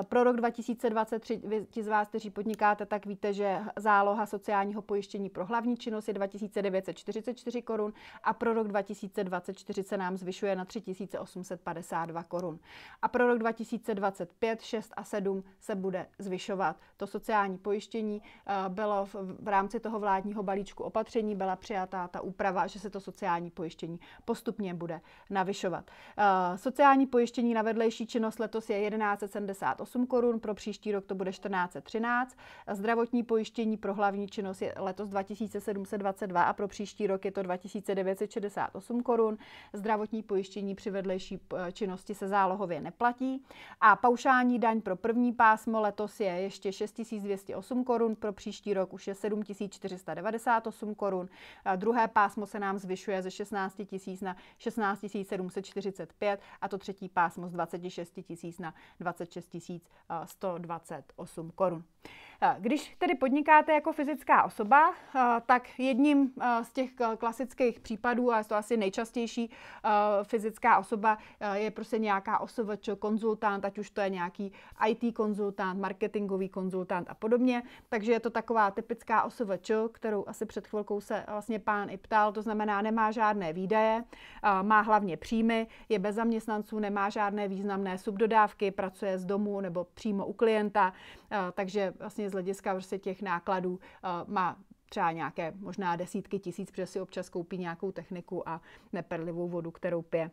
A: Pro rok 2023, vy, ti z vás, kteří podnikáte, tak víte, že záloha sociálního pojištění pro hlavní činnost je 2944 korun a pro rok 2024 se nám zvyšuje na 3852 korun. A pro rok 2025, 6 a 7 se bude zvyšovat. To sociální pojištění eh, bylo v, v rámci toho vládního balíčku opatření, byla přijatá ta úprava, že se to sociální pojištění postupně bude navyšovat. Eh, sociální pojištění na vedlejší činnost letos je 1178 korun, pro příští rok to bude 1413. Zdravotní pojištění pro hlavní činnost je letos 2722 a pro příští rok je to 2968 korun zdravotní pojištění při vedlejší eh, činnosti se zálohově neplatí a paušální daň pro první pásmo letos je ještě 6208 korun, pro příští rok už je 7498 korun, druhé pásmo se nám zvyšuje ze 16 000 na 16 745 a to třetí pásmo z 26 000 na 26 128 eh, korun. Eh, když tedy podnikáte jako fyzická osoba, eh, tak jedním eh, z těch klasických případů, a je to asi nejčastější, fyzická osoba je prostě nějaká osovač, konzultant, ať už to je nějaký IT konzultant, marketingový konzultant a podobně. Takže je to taková typická osovač, kterou asi před chvilkou se vlastně pán i ptal, to znamená, nemá žádné výdaje, má hlavně příjmy, je bez zaměstnanců, nemá žádné významné subdodávky, pracuje z domu nebo přímo u klienta, takže vlastně z hlediska prostě těch nákladů uh, má třeba nějaké možná desítky tisíc, protože si občas koupí nějakou techniku a neperlivou vodu, kterou pije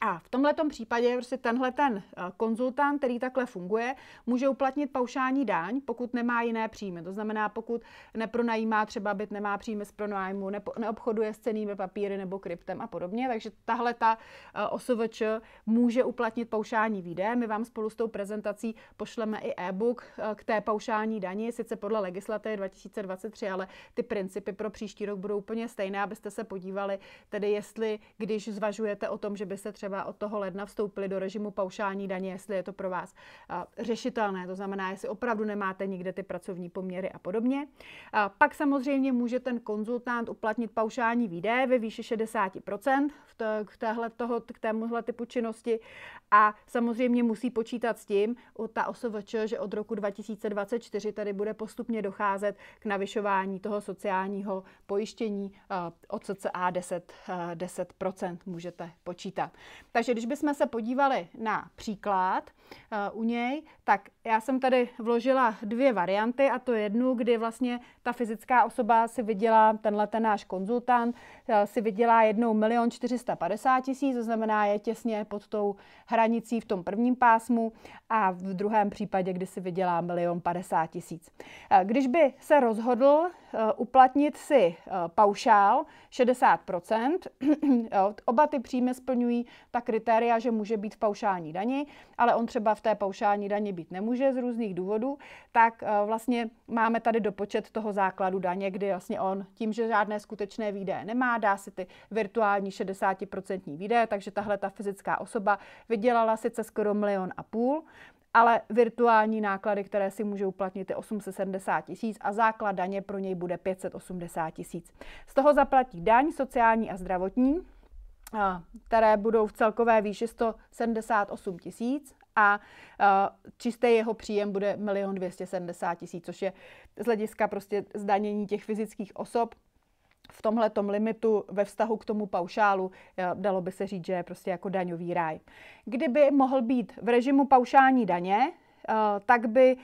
A: a v tomhle případě prostě tenhle ten eh, konzultant, který takhle funguje, může uplatnit paušální daň, pokud nemá jiné příjmy. To znamená, pokud nepronajímá třeba byt, nemá příjmy z pronájmu, neobchoduje s cenými papíry nebo kryptem a podobně. Takže tahle ta eh, OSVČ může uplatnit paušální výdaje. My vám spolu s tou prezentací pošleme i e-book eh, k té paušální dani, sice podle legislativy 2023, ale ty principy pro příští rok budou úplně stejné, abyste se podívali, tedy jestli, když zvažujete o tom, že by se třeba třeba od toho ledna vstoupili do režimu paušální daně, jestli je to pro vás eh, řešitelné, to znamená, jestli opravdu nemáte nikde ty pracovní poměry a podobně. Eh, pak samozřejmě může ten konzultant uplatnit paušální výdaje ve výši 60% v k, téhle toho, k témuhle typu činnosti a samozřejmě musí počítat s tím, ta OSVČ, že od roku 2024 tady bude postupně docházet k navyšování toho sociálního pojištění eh, od cca 10, 10% můžete počítat. Takže když bychom se podívali na příklad uh, u něj, tak já jsem tady vložila dvě varianty a to jednu, kdy vlastně ta fyzická osoba si vydělá, tenhle ten náš konzultant eh, si vydělá jednou 1 450 tisíc, to znamená je těsně pod tou hranicí v tom prvním pásmu a v druhém případě, kdy si vydělá 1 50 tisíc. Eh, když by se rozhodl eh, uplatnit si paušál 60%, oba ty příjmy splňují ta kritéria, že může být v paušální dani, ale on třeba v té paušální dani být nemůže, nemůže z různých důvodů, tak eh, vlastně máme tady dopočet toho základu daně, kdy vlastně on tím, že žádné skutečné výdaje nemá, dá si ty virtuální 60% výdaje, takže tahle ta fyzická osoba vydělala sice skoro milion a půl, ale virtuální náklady, které si může uplatnit, je 870 tisíc a základ daně pro něj bude 580 tisíc. Z toho zaplatí daň sociální a zdravotní, eh, které budou v celkové výši 178 tisíc a uh, čistý jeho příjem bude 1 270 000, což je z hlediska prostě zdanění těch fyzických osob v tomhle limitu ve vztahu k tomu paušálu eh, dalo by se říct, že je prostě jako daňový ráj. Kdyby mohl být v režimu paušální daně, Eh, tak by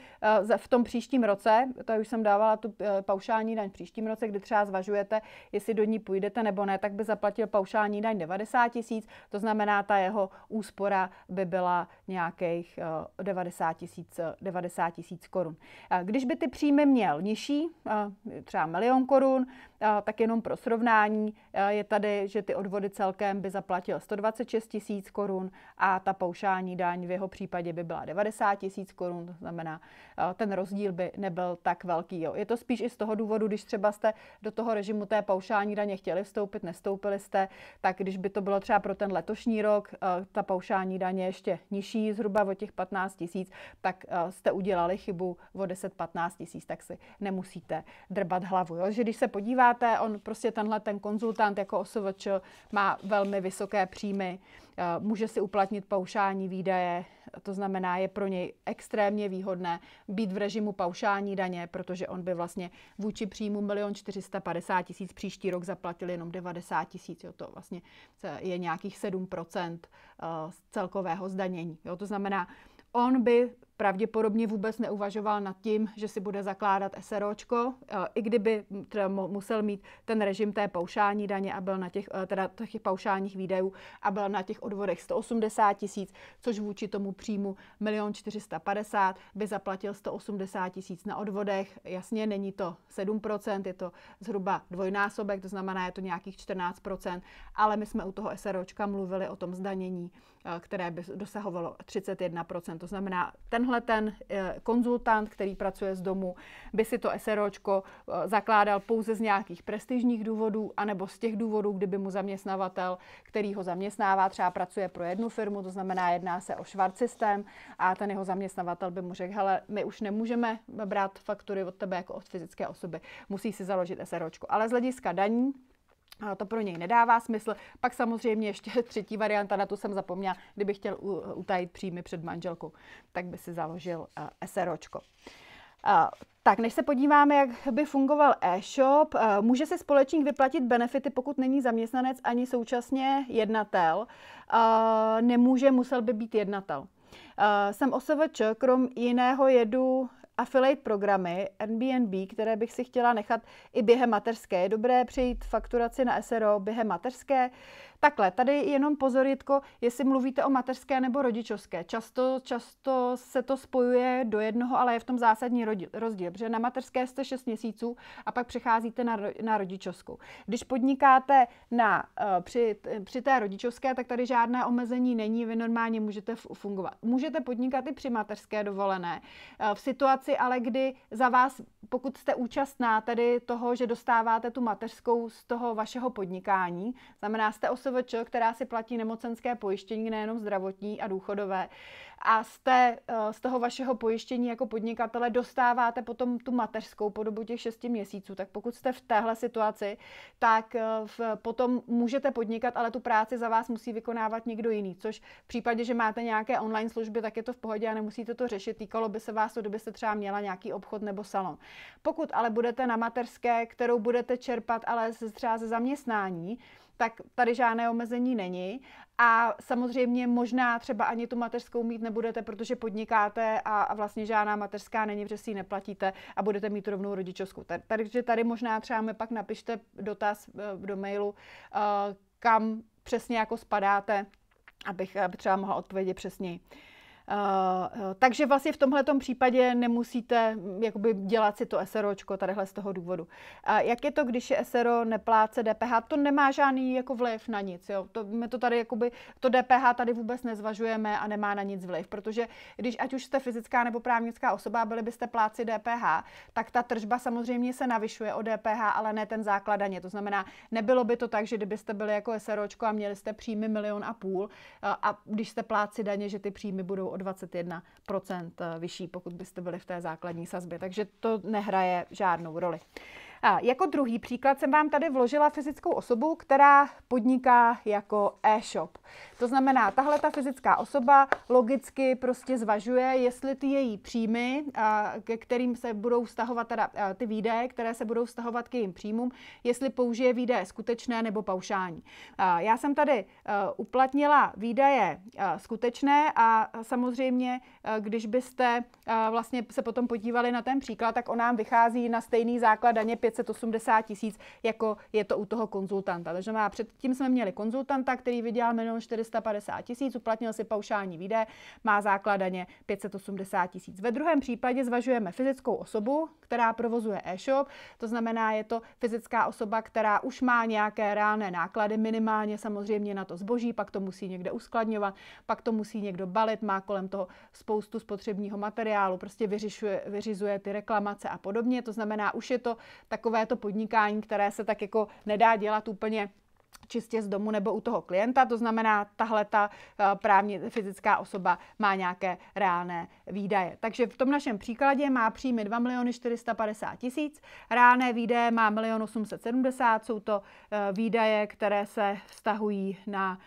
A: eh, v tom příštím roce, to už jsem dávala tu eh, paušální daň v příštím roce, kdy třeba zvažujete, jestli do ní půjdete nebo ne, tak by zaplatil paušální daň 90 tisíc, to znamená, ta jeho úspora by byla nějakých 90 tisíc 90 korun. Když by ty příjmy měl nižší, třeba milion korun, tak jenom pro srovnání eh, je tady, že ty odvody celkem by zaplatil 126 tisíc korun a ta paušální daň v jeho případě by byla 90 tisíc korun, to znamená, eh, ten rozdíl by nebyl tak velký. Jo. Je to spíš i z toho důvodu, když třeba jste do toho režimu té paušální daně chtěli vstoupit, nestoupili jste, tak když by to bylo třeba pro ten letošní rok, eh, ta paušální daně ještě nižší, zhruba o těch 15 tisíc, tak jste udělali chybu o 10-15 tisíc, tak si nemusíte drbat hlavu. Jo. Že když se podíváte říkáte, on prostě tenhle ten konzultant jako osovač má velmi vysoké příjmy, eh, může si uplatnit paušální výdaje, to znamená, je pro něj extrémně výhodné být v režimu paušální daně, protože on by vlastně vůči příjmu 1 450 tisíc příští rok zaplatil jenom 90 tisíc. To vlastně je nějakých 7 eh, z celkového zdanění. Jo, to znamená, on by pravděpodobně vůbec neuvažoval nad tím, že si bude zakládat SROčko, eh, i kdyby teda musel mít ten režim té paušální daně a byl na těch, eh, teda těch paušálních výdajů a byl na těch odvodech 180 tisíc, což vůči tomu příjmu 1 450 by zaplatil 180 tisíc na odvodech. Jasně, není to 7%, je to zhruba dvojnásobek, to znamená, je to nějakých 14%, ale my jsme u toho SROčka mluvili o tom zdanění Eh, které by dosahovalo 31%. To znamená, tenhle ten eh, konzultant, který pracuje z domu, by si to SROčko eh, zakládal pouze z nějakých prestižních důvodů, anebo z těch důvodů, kdyby mu zaměstnavatel, který ho zaměstnává, třeba pracuje pro jednu firmu, to znamená, jedná se o švart systém a ten jeho zaměstnavatel by mu řekl, hele, my už nemůžeme brát faktury od tebe jako od fyzické osoby, musí si založit SROčko. Ale z hlediska daní, to pro něj nedává smysl. Pak samozřejmě ještě třetí varianta, na tu jsem zapomněla, kdyby chtěl utajit příjmy před manželkou, tak by si založil eh, SROčko. Eh, tak, než se podíváme, jak by fungoval e-shop, eh, může si společník vyplatit benefity, pokud není zaměstnanec ani současně jednatel. Nemůže, musel by být jednatel. Jsem OSVČ, krom jiného jedu affiliate programy NBNB, které bych si chtěla nechat i během mateřské. Je dobré přejít fakturaci na SRO během mateřské. Takhle, tady jenom pozor, Jitko, jestli mluvíte o mateřské nebo rodičovské. Často, často se to spojuje do jednoho, ale je v tom zásadní rozdíl, protože na mateřské jste 6 měsíců a pak přecházíte na, na rodičovskou. Když podnikáte na, eh, při, při té rodičovské, tak tady žádné omezení není, vy normálně můžete fungovat. Můžete podnikat i při mateřské dovolené. Eh, v situaci ale, kdy za vás, pokud jste účastná tedy toho, že dostáváte tu mateřskou z toho vašeho podnikání, znamená jste osoba OSVČ, která si platí nemocenské pojištění, nejenom zdravotní a důchodové, a z, té, eh, z toho vašeho pojištění jako podnikatele dostáváte potom tu mateřskou po dobu těch 6 měsíců, tak pokud jste v téhle situaci, tak eh, v, potom můžete podnikat, ale tu práci za vás musí vykonávat někdo jiný, což v případě, že máte nějaké online služby, tak je to v pohodě a nemusíte to řešit. Týkalo by se vás, kdyby se třeba měla nějaký obchod nebo salon. Pokud ale budete na mateřské, kterou budete čerpat ale třeba ze zaměstnání, tak tady žádné omezení není. A samozřejmě možná třeba ani tu mateřskou mít nebudete, protože podnikáte a, a vlastně žádná mateřská není, protože si ji neplatíte a budete mít rovnou rodičovskou. Takže tady možná třeba mi pak napište dotaz eh, do mailu, eh, kam přesně jako spadáte, abych, abych eh, třeba mohla odpovědět přesněji. Eh, eh, takže vlastně v tomhle případě nemusíte mm, jakoby dělat si to SROčko tadyhle z toho důvodu. Uh, jak je to, když je SRO nepláce DPH? To nemá žádný jako vliv na nic. Jo? To, my to tady jakoby, to DPH tady vůbec nezvažujeme a nemá na nic vliv, protože když ať už jste fyzická nebo právnická osoba, byli byste pláci DPH, tak ta tržba samozřejmě se navyšuje o DPH, ale ne ten základ daně. To znamená, nebylo by to tak, že kdybyste byli jako SROčko a měli jste příjmy milion a půl eh, a když jste pláci daně, že ty příjmy budou o 21 eh, vyšší, pokud byste byli v té základní sazbě. Takže to nehraje žádnou roli. A jako druhý příklad jsem vám tady vložila fyzickou osobu, která podniká jako e-shop. To znamená, tahle ta fyzická osoba logicky prostě zvažuje, jestli ty její příjmy, ke kterým se budou vztahovat teda ty výdaje, které se budou vztahovat k jejím příjmům, jestli použije výdaje skutečné nebo paušální. Já jsem tady e, uplatnila výdaje e, skutečné a samozřejmě, e, když byste vlastně se potom podívali na ten příklad, tak on nám vychází na stejný základ daně 5 580 tisíc, jako je to u toho konzultanta. Takže má, předtím jsme měli konzultanta, který vydělal 1 450 tisíc, uplatnil si paušální výdaje, má základaně 580 tisíc. Ve druhém případě zvažujeme fyzickou osobu, která provozuje e-shop, to znamená, je to fyzická osoba, která už má nějaké reálné náklady, minimálně samozřejmě na to zboží, pak to musí někde uskladňovat, pak to musí někdo balit, má kolem toho spoustu spotřebního materiálu, prostě vyřizuje, vyřizuje ty reklamace a podobně. To znamená, už je to tak takové to podnikání, které se tak jako nedá dělat úplně čistě z domu nebo u toho klienta, to znamená, tahle ta eh, právně fyzická osoba má nějaké reálné výdaje. Takže v tom našem příkladě má příjmy 2 miliony 450 tisíc, reálné výdaje má 1 870, jsou to eh, výdaje, které se vztahují na,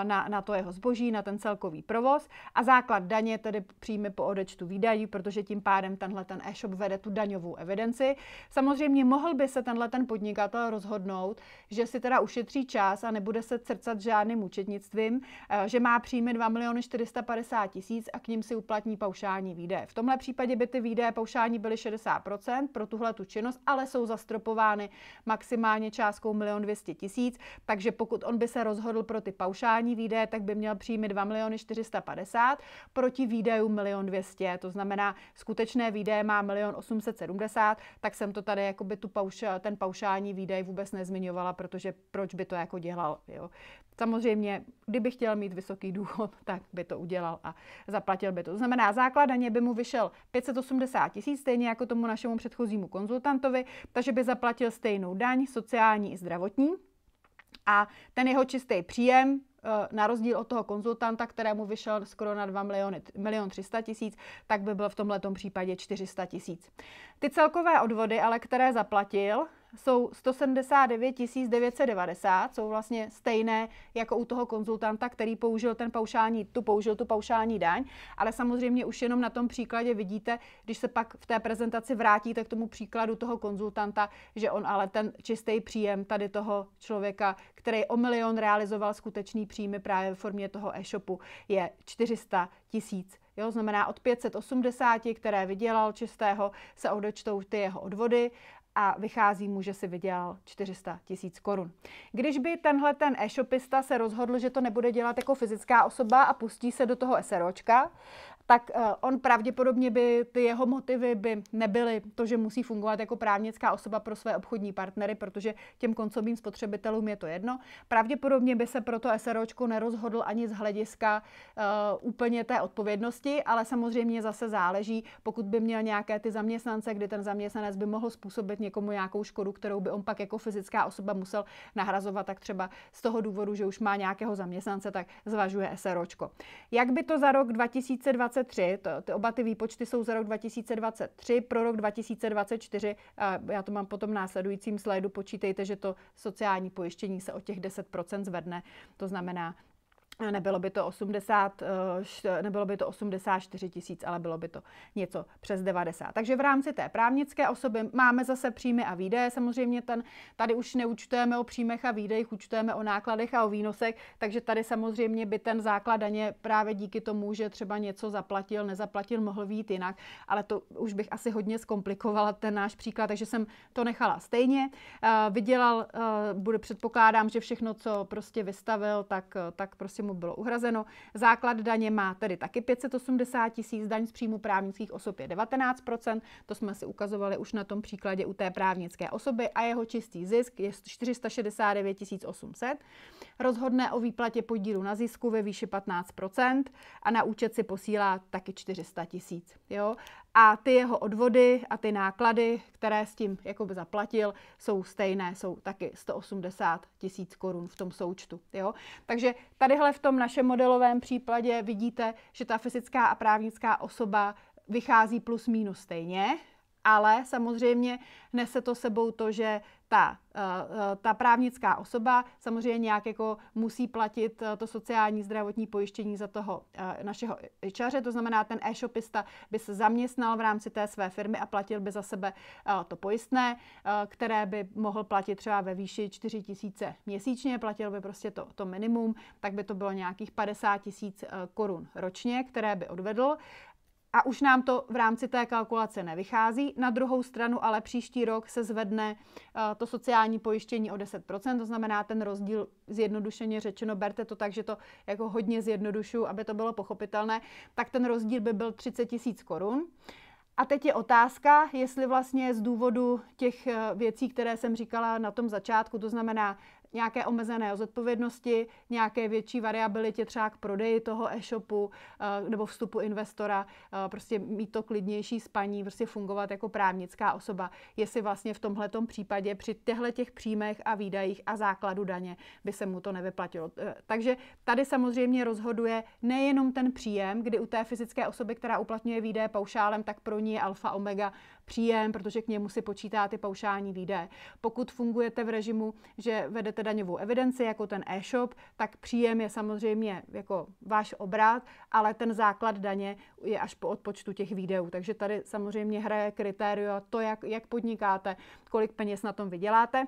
A: eh, na, na to jeho zboží, na ten celkový provoz a základ daně tedy příjmy po odečtu výdajů, protože tím pádem tenhle ten e-shop vede tu daňovou evidenci. Samozřejmě mohl by se tenhle ten podnikatel rozhodnout, že si teda ušetří čas, vás a nebude se crcat žádným účetnictvím, eh, že má příjmy 2 miliony 450 tisíc a k ním si uplatní paušální výdaje. V tomhle případě by ty výdaje paušální byly 60% pro tuhle tu činnost, ale jsou zastropovány maximálně částkou 1 200 tisíc, takže pokud on by se rozhodl pro ty paušální výdaje, tak by měl příjmy 2 miliony 450 proti výdajům 1 200, to znamená skutečné výdaje má 1 870, tak jsem to tady jakoby tu pauša, ten paušální výdaj vůbec nezmiňovala, protože proč by to jako jako dělal. Jo. Samozřejmě, kdyby chtěl mít vysoký důchod, tak by to udělal a zaplatil by to. To znamená, základ daně by mu vyšel 580 tisíc, stejně jako tomu našemu předchozímu konzultantovi, takže by zaplatil stejnou daň, sociální i zdravotní. A ten jeho čistý příjem, eh, na rozdíl od toho konzultanta, kterému vyšel skoro na 2 miliony, milion 300 tisíc, tak by byl v tomto případě 400 tisíc. Ty celkové odvody, ale které zaplatil, jsou 179 990, jsou vlastně stejné jako u toho konzultanta, který použil ten paušální, tu použil tu paušální daň, ale samozřejmě už jenom na tom příkladě vidíte, když se pak v té prezentaci vrátíte k tomu příkladu toho konzultanta, že on ale ten čistý příjem tady toho člověka, který o milion realizoval skutečný příjmy právě v formě toho e-shopu, je 400 tisíc Jo, znamená od 580, které vydělal čistého, se odečtou ty jeho odvody a vychází mu, že si vydělal 400 tisíc korun. Když by tenhle ten e-shopista se rozhodl, že to nebude dělat jako fyzická osoba a pustí se do toho SROčka, tak eh, on pravděpodobně by, ty jeho motivy by nebyly to, že musí fungovat jako právnická osoba pro své obchodní partnery, protože těm koncovým spotřebitelům je to jedno. Pravděpodobně by se proto SROčko nerozhodl ani z hlediska uh, úplně té odpovědnosti, ale samozřejmě zase záleží, pokud by měl nějaké ty zaměstnance, kdy ten zaměstnanec by mohl způsobit někomu nějakou škodu, kterou by on pak jako fyzická osoba musel nahrazovat, tak třeba z toho důvodu, že už má nějakého zaměstnance, tak zvažuje SROčko. Jak by to za rok 2020 2023, to, ty oba ty výpočty jsou za rok 2023, pro rok 2024, a já to mám potom v následujícím slajdu, počítejte, že to sociální pojištění se o těch 10% zvedne, to znamená nebylo by to 80, eh, nebylo by to 84 tisíc, ale bylo by to něco přes 90. Takže v rámci té právnické osoby máme zase příjmy a výdaje. Samozřejmě ten, tady už neučtujeme o příjmech a výdejích, účtujeme o nákladech a o výnosech, takže tady samozřejmě by ten základ daně právě díky tomu, že třeba něco zaplatil, nezaplatil, mohl být jinak, ale to už bych asi hodně zkomplikovala ten náš příklad, takže jsem to nechala stejně. Eh, vydělal, eh, bude předpokládám, že všechno, co prostě vystavil, tak, tak prostě mu mu bylo uhrazeno. Základ daně má tedy taky 580 tisíc, daň z příjmu právnických osob je 19 to jsme si ukazovali už na tom příkladě u té právnické osoby a jeho čistý zisk je 469 800. Rozhodne o výplatě podílu na zisku ve výši 15 a na účet si posílá taky 400 tisíc a ty jeho odvody a ty náklady, které s tím jakoby zaplatil, jsou stejné, jsou taky 180 tisíc korun v tom součtu. Jo? Takže tadyhle v tom našem modelovém případě vidíte, že ta fyzická a právnická osoba vychází plus minus stejně, ale samozřejmě nese to sebou to, že ta, eh, eh, ta právnická osoba samozřejmě nějak jako musí platit eh, to sociální zdravotní pojištění za toho našeho čaře, to znamená ten e-shopista by se zaměstnal v rámci té své firmy a platil by za sebe to pojistné, které by mohl platit třeba ve výši 4 tisíce měsíčně, platil by prostě to, to minimum, tak by to bylo nějakých 50 tisíc korun ročně, které by odvedl a už nám to v rámci té kalkulace nevychází. Na druhou stranu ale příští rok se zvedne eh, to sociální pojištění o 10%, to znamená ten rozdíl zjednodušeně řečeno, berte to tak, že to jako hodně zjednodušuju, aby to bylo pochopitelné, tak ten rozdíl by byl 30 tisíc korun. A teď je otázka, jestli vlastně z důvodu těch eh, věcí, které jsem říkala na tom začátku, to znamená nějaké omezené zodpovědnosti, nějaké větší variabilitě třeba k prodeji toho e-shopu eh, nebo vstupu investora, eh, prostě mít to klidnější spaní, prostě fungovat jako právnická osoba, jestli vlastně v tomhle případě při těchto těch příjmech a výdajích a základu daně by se mu to nevyplatilo. Eh, takže tady samozřejmě rozhoduje nejenom ten příjem, kdy u té fyzické osoby, která uplatňuje výdaje paušálem, tak pro ní je alfa omega příjem, protože k němu si počítá ty paušální výdaje. Pokud fungujete v režimu, že vedete daňovou evidenci jako ten e-shop, tak příjem je samozřejmě jako váš obrat, ale ten základ daně je až po odpočtu těch videů. Takže tady samozřejmě hraje kritério to, jak, jak podnikáte, kolik peněz na tom vyděláte.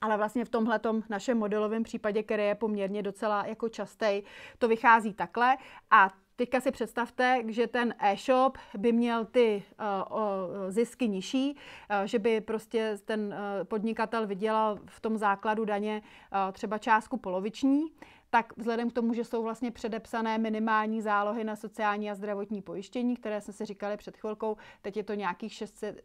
A: Ale vlastně v tomhle našem modelovém případě, který je poměrně docela jako častej, to vychází takhle. A Teďka si představte, že ten e-shop by měl ty eh, zisky nižší, eh, že by prostě ten eh, podnikatel vydělal v tom základu daně třeba částku poloviční, tak vzhledem k tomu, že jsou vlastně předepsané minimální zálohy na sociální a zdravotní pojištění, které jsme si říkali před chvilkou, teď je to nějakých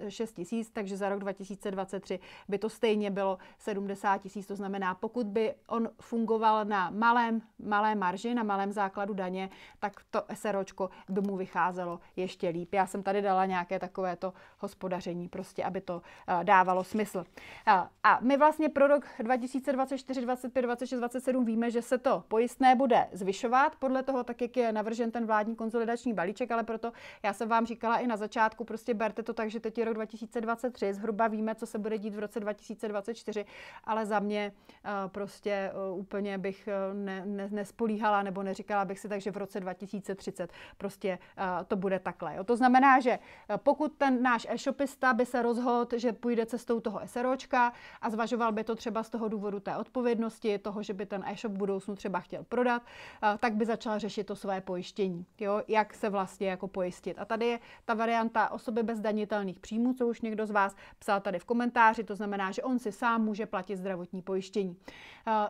A: 6 tisíc, takže za rok 2023 by to stejně bylo 70 tisíc, to znamená, pokud by on fungoval na malém, malé marži, na malém základu daně, tak to SROčko by mu vycházelo ještě líp. Já jsem tady dala nějaké takovéto hospodaření, prostě, aby to eh, dávalo smysl. Eh, a my vlastně pro rok 2024, 2025, 2026, 2027 víme, že se to pojistné bude zvyšovat podle toho, tak jak je navržen ten vládní konzolidační balíček, ale proto já jsem vám říkala i na začátku, prostě berte to tak, že teď je rok 2023, zhruba víme, co se bude dít v roce 2024, ale za mě eh, prostě eh, úplně bych eh, ne, ne, nespolíhala nebo neříkala bych si tak, že v roce 2030 prostě to bude takhle. To znamená, že pokud ten náš e-shopista by se rozhodl, že půjde cestou toho SROčka a zvažoval by to třeba z toho důvodu té odpovědnosti, toho, že by ten e-shop v budoucnu třeba třeba chtěl prodat, tak by začal řešit to své pojištění, jo, jak se vlastně jako pojistit. A tady je ta varianta osoby bez danitelných příjmů, co už někdo z vás psal tady v komentáři, to znamená, že on si sám může platit zdravotní pojištění.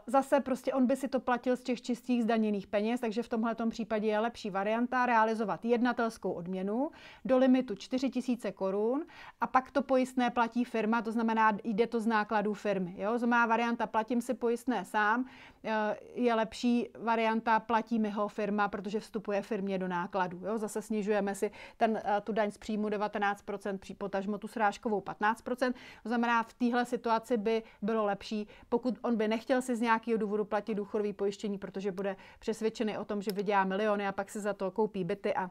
A: Zase prostě on by si to platil z těch čistých zdaněných peněz, takže v tomhle případě je lepší varianta realizovat jednatelskou odměnu do limitu 4000 korun a pak to pojistné platí firma, to znamená, jde to z nákladů firmy. Jo? Znamená varianta, platím si pojistné sám, e, je lepší lepší varianta, mi ho firma, protože vstupuje firmě do nákladů. Jo? Zase snižujeme si ten, eh, tu daň z příjmu 19%, při potažmo tu srážkovou 15%. To znamená, v téhle situaci by bylo lepší, pokud on by nechtěl si z nějakého důvodu platit důchodový pojištění, protože bude přesvědčený o tom, že vydělá miliony a pak si za to koupí byty a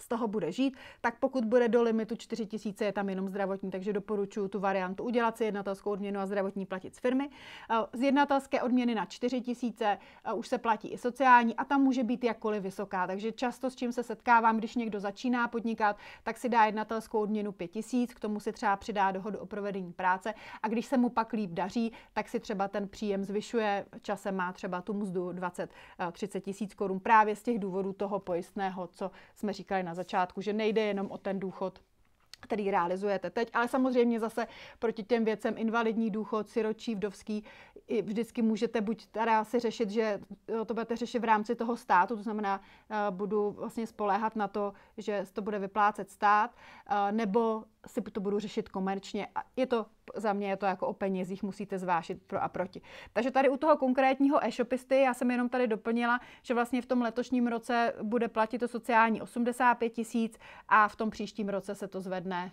A: z toho bude žít, tak pokud bude do limitu 000, je tam jenom zdravotní, takže doporučuji tu variantu udělat si jednatelskou odměnu a zdravotní platit z firmy. Eh, z jednatelské odměny na 4 000 eh, už se platí i sociální a tam může být jakkoliv vysoká, takže často s čím se setkávám, když někdo začíná podnikat, tak si dá jednatelskou odměnu 5 000, k tomu si třeba přidá dohodu o provedení práce a když se mu pak líp daří, tak si třeba ten příjem zvyšuje, časem má třeba tu mzdu 20-30 eh, tisíc korun právě z těch důvodů toho pojistného, co jsme říkali na na začátku, že nejde jenom o ten důchod který realizujete teď, ale samozřejmě zase proti těm věcem invalidní důchod, siročí, vdovský, vždycky můžete buď teda si řešit, že to budete řešit v rámci toho státu, to znamená, eh, budu vlastně spoléhat na to, že to bude vyplácet stát, eh, nebo si to budu řešit komerčně. A je to, za mě je to jako o penězích, musíte zvážit pro a proti. Takže tady u toho konkrétního e-shopisty, já jsem jenom tady doplnila, že vlastně v tom letošním roce bude platit to sociální 85 tisíc a v tom příštím roce se to zvedne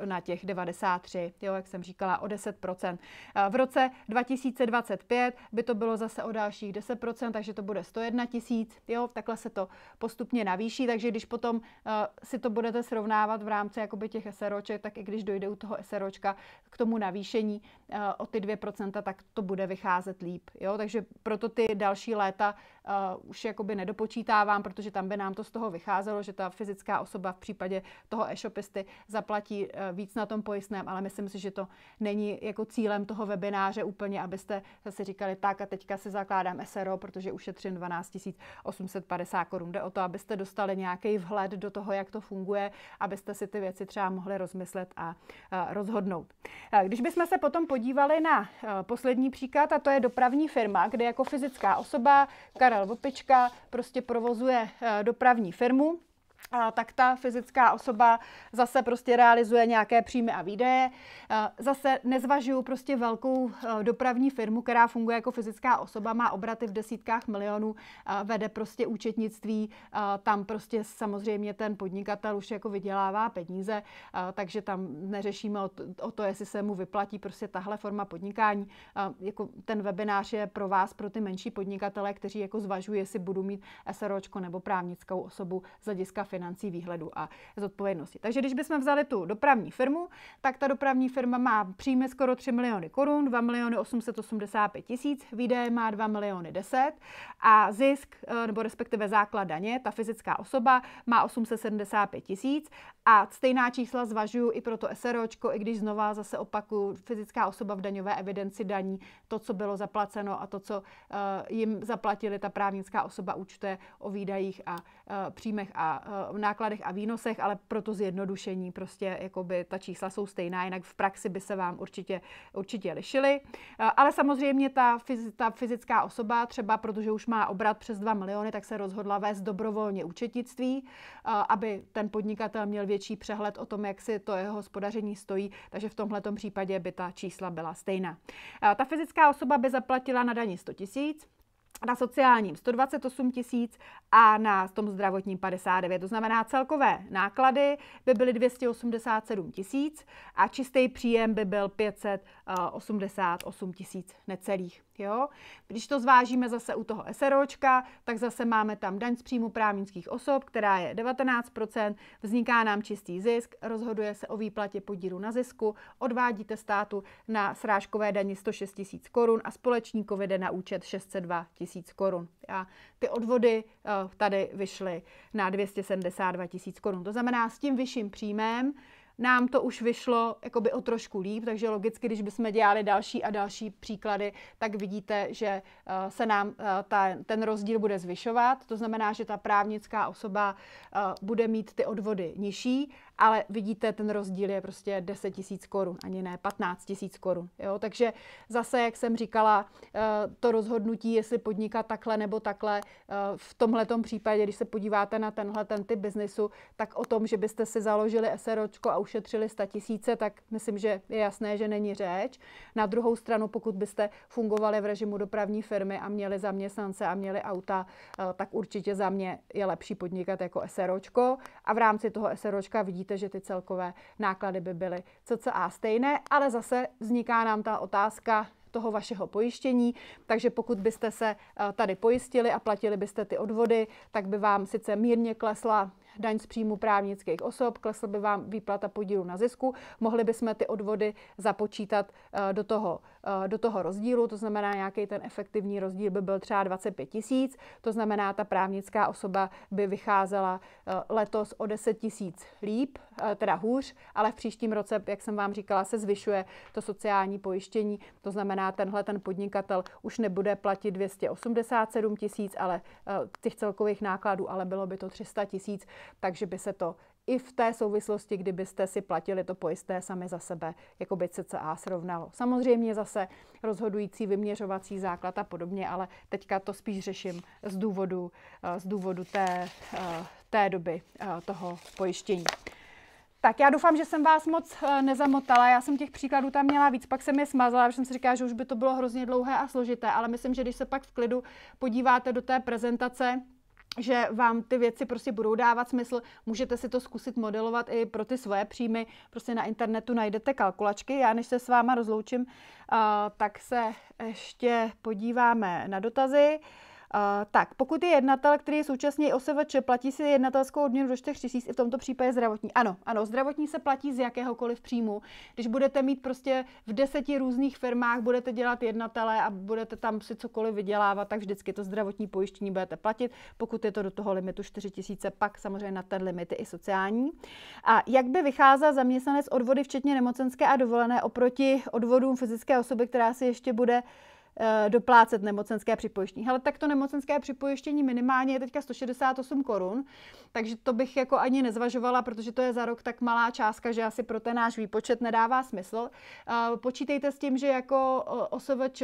A: eh, na těch 93, jo, jak jsem říkala, o 10%. Eh, v roce 2025 by to bylo zase o dalších 10%, takže to bude 101 tisíc, jo, takhle se to postupně navýší, takže když potom eh, si to budete srovnávat v rámci jakoby těch SROček, SROček, tak i když dojde u toho SROčka k tomu navýšení eh, o ty 2%, tak to bude vycházet líp. Jo? Takže proto ty další léta eh, už jakoby nedopočítávám, protože tam by nám to z toho vycházelo, že ta fyzická osoba v případě toho e-shopisty zaplatí eh, víc na tom pojistném, ale myslím si, že to není jako cílem toho webináře úplně, abyste zase říkali tak a teďka si zakládám SRO, protože ušetřím 12 850 korun. Jde o to, abyste dostali nějaký vhled do toho, jak to funguje, abyste si ty věci třeba mohli rozmyslet rozmyslet a rozhodnout. Když bychom se potom podívali na e, poslední příklad, a to je dopravní firma, kde jako fyzická osoba Karel Vopička prostě provozuje e, dopravní firmu, tak ta fyzická osoba zase prostě realizuje nějaké příjmy a výdaje. Zase nezvažuju prostě velkou e, dopravní firmu, která funguje jako fyzická osoba, má obraty v desítkách milionů, vede prostě účetnictví, tam prostě samozřejmě ten podnikatel už jako vydělává peníze, takže tam neřešíme o to, jestli se mu vyplatí prostě tahle forma podnikání. Jako ten webinář je pro vás, pro ty menší podnikatele, kteří jako zvažují, jestli budu mít SROčko nebo právnickou osobu z hlediska financí, výhledu a zodpovědnosti. Takže když bychom vzali tu dopravní firmu, tak ta dopravní firma má příjmy skoro 3 miliony korun, 2 miliony 885 tisíc, výdaje má 2 miliony 10 a zisk, eh, nebo respektive základ daně, ta fyzická osoba má 875 tisíc a stejná čísla zvažuju i pro to SROčko, i když znova zase opakuju, fyzická osoba v daňové evidenci daní, to, co bylo zaplaceno a to, co eh, jim zaplatili, ta právnická osoba účte o výdajích a eh, příjmech a v nákladech a výnosech, ale pro to zjednodušení prostě jakoby ta čísla jsou stejná, jinak v praxi by se vám určitě, určitě lišily. Eh, ale samozřejmě ta, fyz, ta fyzická osoba, třeba protože už má obrat přes 2 miliony, tak se rozhodla vést dobrovolně účetnictví, eh, aby ten podnikatel měl větší přehled o tom, jak si to jeho hospodaření stojí, takže v tomhle případě by ta čísla byla stejná. Eh, ta fyzická osoba by zaplatila na daní 100 tisíc, na sociálním 128 tisíc a na tom zdravotním 59. To znamená, celkové náklady by byly 287 tisíc a čistý příjem by byl 588 eh, tisíc necelých. Jo? Když to zvážíme zase u toho SROčka, tak zase máme tam daň z příjmu právnických osob, která je 19%, vzniká nám čistý zisk, rozhoduje se o výplatě podílu na zisku, odvádíte státu na srážkové daně 106 tisíc korun a společníkovi vede na účet 602 tisíc korun. A ty odvody eh, tady vyšly na 272 tisíc korun. To znamená, s tím vyšším příjmem nám to už vyšlo jakoby o trošku líp, takže logicky, když bychom dělali další a další příklady, tak vidíte, že eh, se nám eh, ta, ten rozdíl bude zvyšovat. To znamená, že ta právnická osoba eh, bude mít ty odvody nižší ale vidíte, ten rozdíl je prostě 10 tisíc korun, ani ne 15 tisíc korun. Takže zase, jak jsem říkala, eh, to rozhodnutí, jestli podnikat takhle nebo takhle, eh, v tomhle případě, když se podíváte na tenhle ten typ biznesu, tak o tom, že byste si založili SROčko a ušetřili 100 tisíce, tak myslím, že je jasné, že není řeč. Na druhou stranu, pokud byste fungovali v režimu dopravní firmy a měli zaměstnance a měli auta, eh, tak určitě za mě je lepší podnikat jako SROčko. A v rámci toho SROčka vidíte, Vidíte, že ty celkové náklady by byly co co a stejné, ale zase vzniká nám ta otázka, toho vašeho pojištění. Takže pokud byste se eh, tady pojistili a platili byste ty odvody, tak by vám sice mírně klesla daň z příjmu právnických osob, klesl by vám výplata podílu na zisku, mohli bychom ty odvody započítat eh, do toho, eh, do toho rozdílu, to znamená nějaký ten efektivní rozdíl by byl třeba 25 tisíc, to znamená ta právnická osoba by vycházela eh, letos o 10 tisíc líp, teda hůř, ale v příštím roce, jak jsem vám říkala, se zvyšuje to sociální pojištění, to znamená tenhle ten podnikatel už nebude platit 287 tisíc, ale těch celkových nákladů, ale bylo by to 300 tisíc, takže by se to i v té souvislosti, kdybyste si platili to pojisté sami za sebe, jako by CCA srovnalo. Samozřejmě zase rozhodující vyměřovací základ a podobně, ale teďka to spíš řeším z důvodu, eh, z důvodu té, eh, té doby eh, toho pojištění. Tak já doufám, že jsem vás moc nezamotala. Já jsem těch příkladů tam měla víc, pak jsem je smazala, protože jsem si říkala, že už by to bylo hrozně dlouhé a složité, ale myslím, že když se pak v klidu podíváte do té prezentace, že vám ty věci prostě budou dávat smysl. Můžete si to zkusit modelovat i pro ty svoje příjmy. Prostě na internetu najdete kalkulačky. Já než se s váma rozloučím, eh, tak se ještě podíváme na dotazy tak, pokud je jednatel, který je současně i OSVČ, platí si jednatelskou odměnu do 4 tisíc, i v tomto případě zdravotní. Ano, ano, zdravotní se platí z jakéhokoliv příjmu. Když budete mít prostě v deseti různých firmách, budete dělat jednatele a budete tam si cokoliv vydělávat, tak vždycky to zdravotní pojištění budete platit, pokud je to do toho limitu 4 tisíce, pak samozřejmě na ten limit je i sociální. A jak by vycházel zaměstnanec odvody, včetně nemocenské a dovolené, oproti odvodům fyzické osoby, která si ještě bude Eh, doplácet nemocenské připojištění. Ale tak to nemocenské připojištění minimálně je teďka 168 korun, takže to bych jako ani nezvažovala, protože to je za rok tak malá částka, že asi pro ten náš výpočet nedává smysl. Eh, počítejte s tím, že jako eh, osovač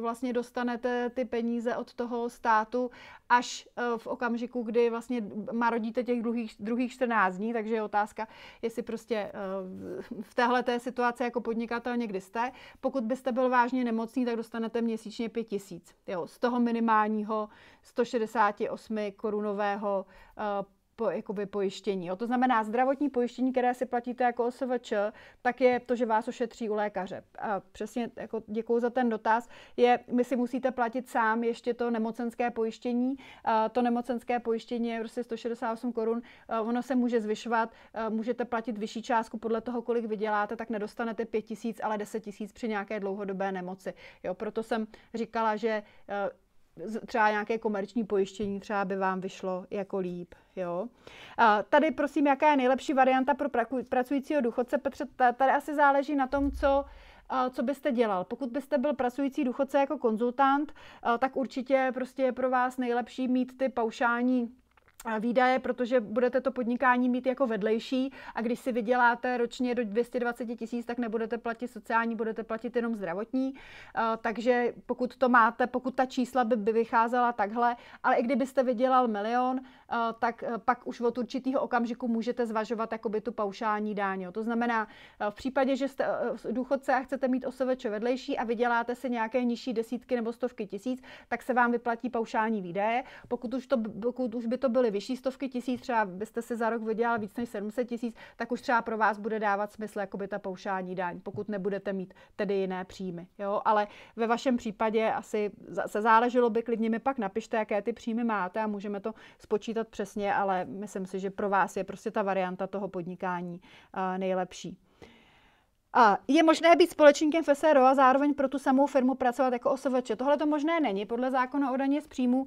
A: vlastně dostanete ty peníze od toho státu až v okamžiku, kdy vlastně marodíte těch druhých, druhých 14 dní, takže je otázka, jestli prostě v téhle té situaci jako podnikatel někdy jste. Pokud byste byl vážně nemocný, tak dostanete mě měsíčně 5 tisíc. z toho minimálního 168 korunového eh, po, jakoby pojištění. Jo. To znamená, zdravotní pojištění, které si platíte jako OSVČ, tak je to, že vás ošetří u lékaře. A přesně jako děkuji za ten dotaz. Je, my si musíte platit sám ještě to nemocenské pojištění. A to nemocenské pojištění je prostě 168 korun. Ono se může zvyšovat, můžete platit vyšší částku podle toho, kolik vyděláte, tak nedostanete 5 tisíc, ale 10 tisíc při nějaké dlouhodobé nemoci. Jo, proto jsem říkala, že třeba nějaké komerční pojištění třeba by vám vyšlo jako líp. Jo? A tady prosím, jaká je nejlepší varianta pro pracujícího důchodce? Petře, tady asi záleží na tom, co, co byste dělal. Pokud byste byl pracující důchodce jako konzultant, tak určitě prostě je pro vás nejlepší mít ty paušální výdaje, protože budete to podnikání mít jako vedlejší a když si vyděláte ročně do 220 tisíc, tak nebudete platit sociální, budete platit jenom zdravotní. Eh, takže pokud to máte, pokud ta čísla by, by vycházela takhle, ale i kdybyste vydělal milion, Eh, tak eh, pak už od určitého okamžiku můžete zvažovat jakoby tu paušální dáň. To znamená, eh, v případě, že jste důchodce a chcete mít OSVČ vedlejší a vyděláte si nějaké nižší desítky nebo stovky tisíc, tak se vám vyplatí paušální výdaje. Pokud už, to, pokud už by to byly vyšší stovky tisíc, třeba byste si za rok vydělal víc než 700 tisíc, tak už třeba pro vás bude dávat smysl jakoby ta paušální dáň. pokud nebudete mít tedy jiné příjmy. Jo? Ale ve vašem případě asi se záleželo by klidně mi pak napište, jaké ty příjmy máte a můžeme to spočítat započítat přesně, ale myslím si, že pro vás je prostě ta varianta toho podnikání eh, nejlepší. A je možné být společníkem v SRO a zároveň pro tu samou firmu pracovat jako OSVČ. Tohle to možné není. Podle zákona o daně z příjmu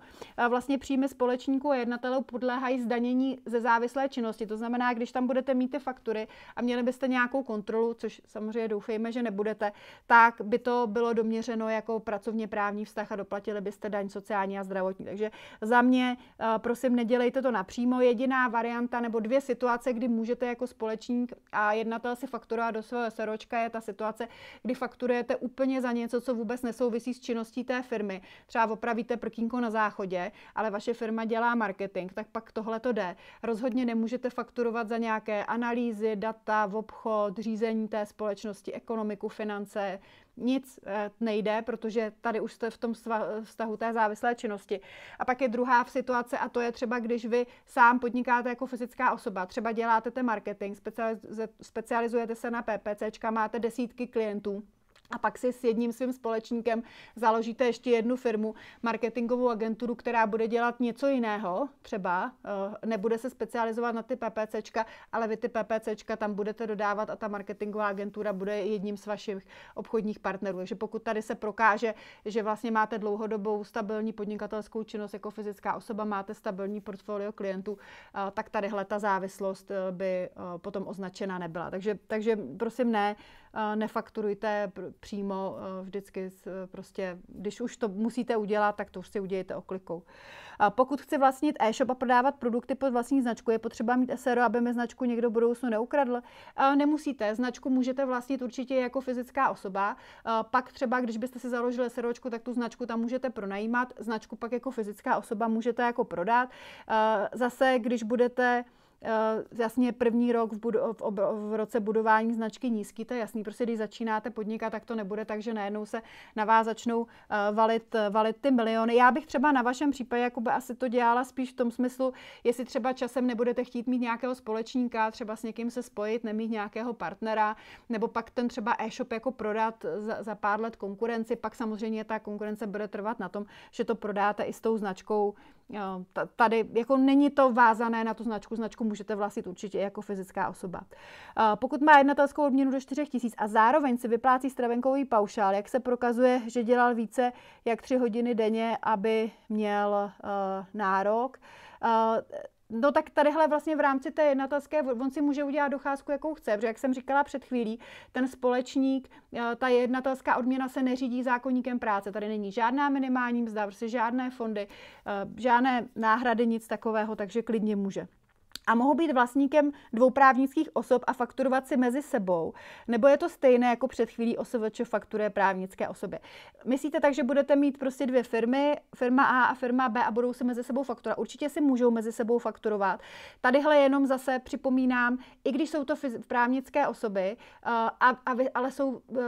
A: vlastně příjmy společníků a jednatelů podléhají zdanění ze závislé činnosti. To znamená, když tam budete mít ty faktury a měli byste nějakou kontrolu, což samozřejmě doufejme, že nebudete, tak by to bylo doměřeno jako pracovně právní vztah a doplatili byste daň sociální a zdravotní. Takže za mě, prosím, nedělejte to napřímo. Jediná varianta nebo dvě situace, kdy můžete jako společník a jednatel si fakturovat do svého SRO, kalkulačka je ta situace, kdy fakturujete úplně za něco, co vůbec nesouvisí s činností té firmy. Třeba opravíte prkínko na záchodě, ale vaše firma dělá marketing, tak pak tohle to jde. Rozhodně nemůžete fakturovat za nějaké analýzy, data, obchod, řízení té společnosti, ekonomiku, finance, nic eh, nejde, protože tady už jste v tom vztahu té závislé činnosti. A pak je druhá v situace a to je třeba, když vy sám podnikáte jako fyzická osoba, třeba děláte ten marketing, specializujete se na PPC, máte desítky klientů, a pak si s jedním svým společníkem založíte ještě jednu firmu, marketingovou agenturu, která bude dělat něco jiného, třeba eh, nebude se specializovat na ty PPCčka, ale vy ty PPCčka tam budete dodávat a ta marketingová agentura bude jedním z vašich obchodních partnerů. Takže pokud tady se prokáže, že vlastně máte dlouhodobou stabilní podnikatelskou činnost jako fyzická osoba, máte stabilní portfolio klientů, eh, tak tadyhle ta závislost eh, by potom označena nebyla. Takže, takže prosím ne, Eh, nefakturujte přímo eh, vždycky, eh, prostě, když už to musíte udělat, tak to už si udějte oklikou. Pokud chci vlastnit e-shop a prodávat produkty pod vlastní značku, je potřeba mít SRO, aby mi značku někdo v budoucnu neukradl. Nemusíte, značku můžete vlastnit určitě jako fyzická osoba. Pak třeba, když byste si založili SROčku, tak tu značku tam můžete pronajímat, značku pak jako fyzická osoba můžete jako prodat. Zase, když budete Eh, jasně první rok v, budu, v, ob, v roce budování značky nízký, to je jasný. Prostě když začínáte podnikat, tak to nebude tak, že najednou se na vás začnou eh, valit, valit ty miliony. Já bych třeba na vašem případě Jakube, asi to dělala spíš v tom smyslu, jestli třeba časem nebudete chtít mít nějakého společníka, třeba s někým se spojit, nemít nějakého partnera, nebo pak ten třeba e-shop jako prodat za, za pár let konkurenci, pak samozřejmě ta konkurence bude trvat na tom, že to prodáte i s tou značkou Tady jako není to vázané na tu značku, značku můžete vlastnit určitě jako fyzická osoba. Eh, pokud má jednatelskou odměnu do 4 tisíc a zároveň si vyplácí stravenkový paušál, jak se prokazuje, že dělal více jak 3 hodiny denně, aby měl eh, nárok, eh, No tak tadyhle vlastně v rámci té jednatelské, on si může udělat docházku, jakou chce, protože jak jsem říkala před chvílí, ten společník, eh, ta jednatelská odměna se neřídí zákonníkem práce. Tady není žádná minimální mzda, prostě žádné fondy, eh, žádné náhrady, nic takového, takže klidně může a mohou být vlastníkem dvou právnických osob a fakturovat si mezi sebou? Nebo je to stejné jako před chvílí OSVČ fakturuje právnické osoby. Myslíte tak, že budete mít prostě dvě firmy, firma A a firma B a budou si mezi sebou fakturovat? Určitě si můžou mezi sebou fakturovat. Tadyhle jenom zase připomínám, i když jsou to právnické osoby, eh, a, a vy, ale jsou eh,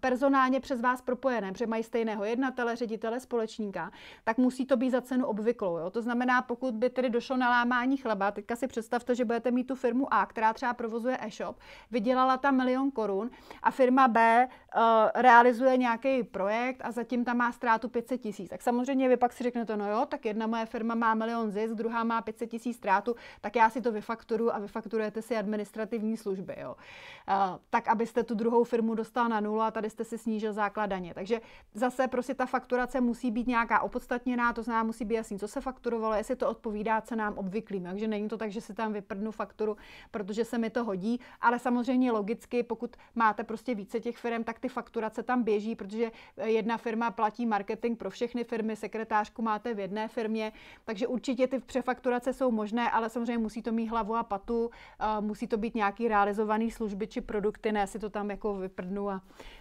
A: personálně přes vás propojené, protože mají stejného jednatele, ředitele, společníka, tak musí to být za cenu obvyklou. Jo? To znamená, pokud by tedy došlo na lámání chleba, teďka si představte, že budete mít tu firmu A, která třeba provozuje e-shop, vydělala tam milion korun a firma B uh, realizuje nějaký projekt a zatím tam má ztrátu 500 tisíc. Tak samozřejmě vy pak si řeknete, no jo, tak jedna moje firma má milion zisk, druhá má 500 tisíc ztrátu, tak já si to vyfakturu a vyfakturujete si administrativní služby, jo. Uh, tak, abyste tu druhou firmu dostal na nulu a tady jste si snížil základaně. Takže zase prostě ta fakturace musí být nějaká opodstatněná, to znamená, musí být jasný, co se fakturovalo, jestli to odpovídá cenám obvyklým. Takže není to tak, že si si tam vyprdnu fakturu, protože se mi to hodí, ale samozřejmě logicky, pokud máte prostě více těch firm, tak ty fakturace tam běží, protože eh, jedna firma platí marketing pro všechny firmy, sekretářku máte v jedné firmě, takže určitě ty přefakturace jsou možné, ale samozřejmě musí to mít hlavu a patu, eh, musí to být nějaký realizovaný služby či produkty, ne si to tam jako vyprdnu a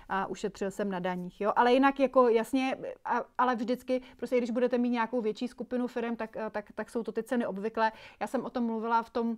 A: a ušetřil jsem na daních. Jo? Ale jinak jako jasně, a, ale vždycky, prostě když budete mít nějakou větší skupinu firm, tak, eh, tak, tak jsou to ty ceny obvyklé. Já jsem o tom mluvila v tom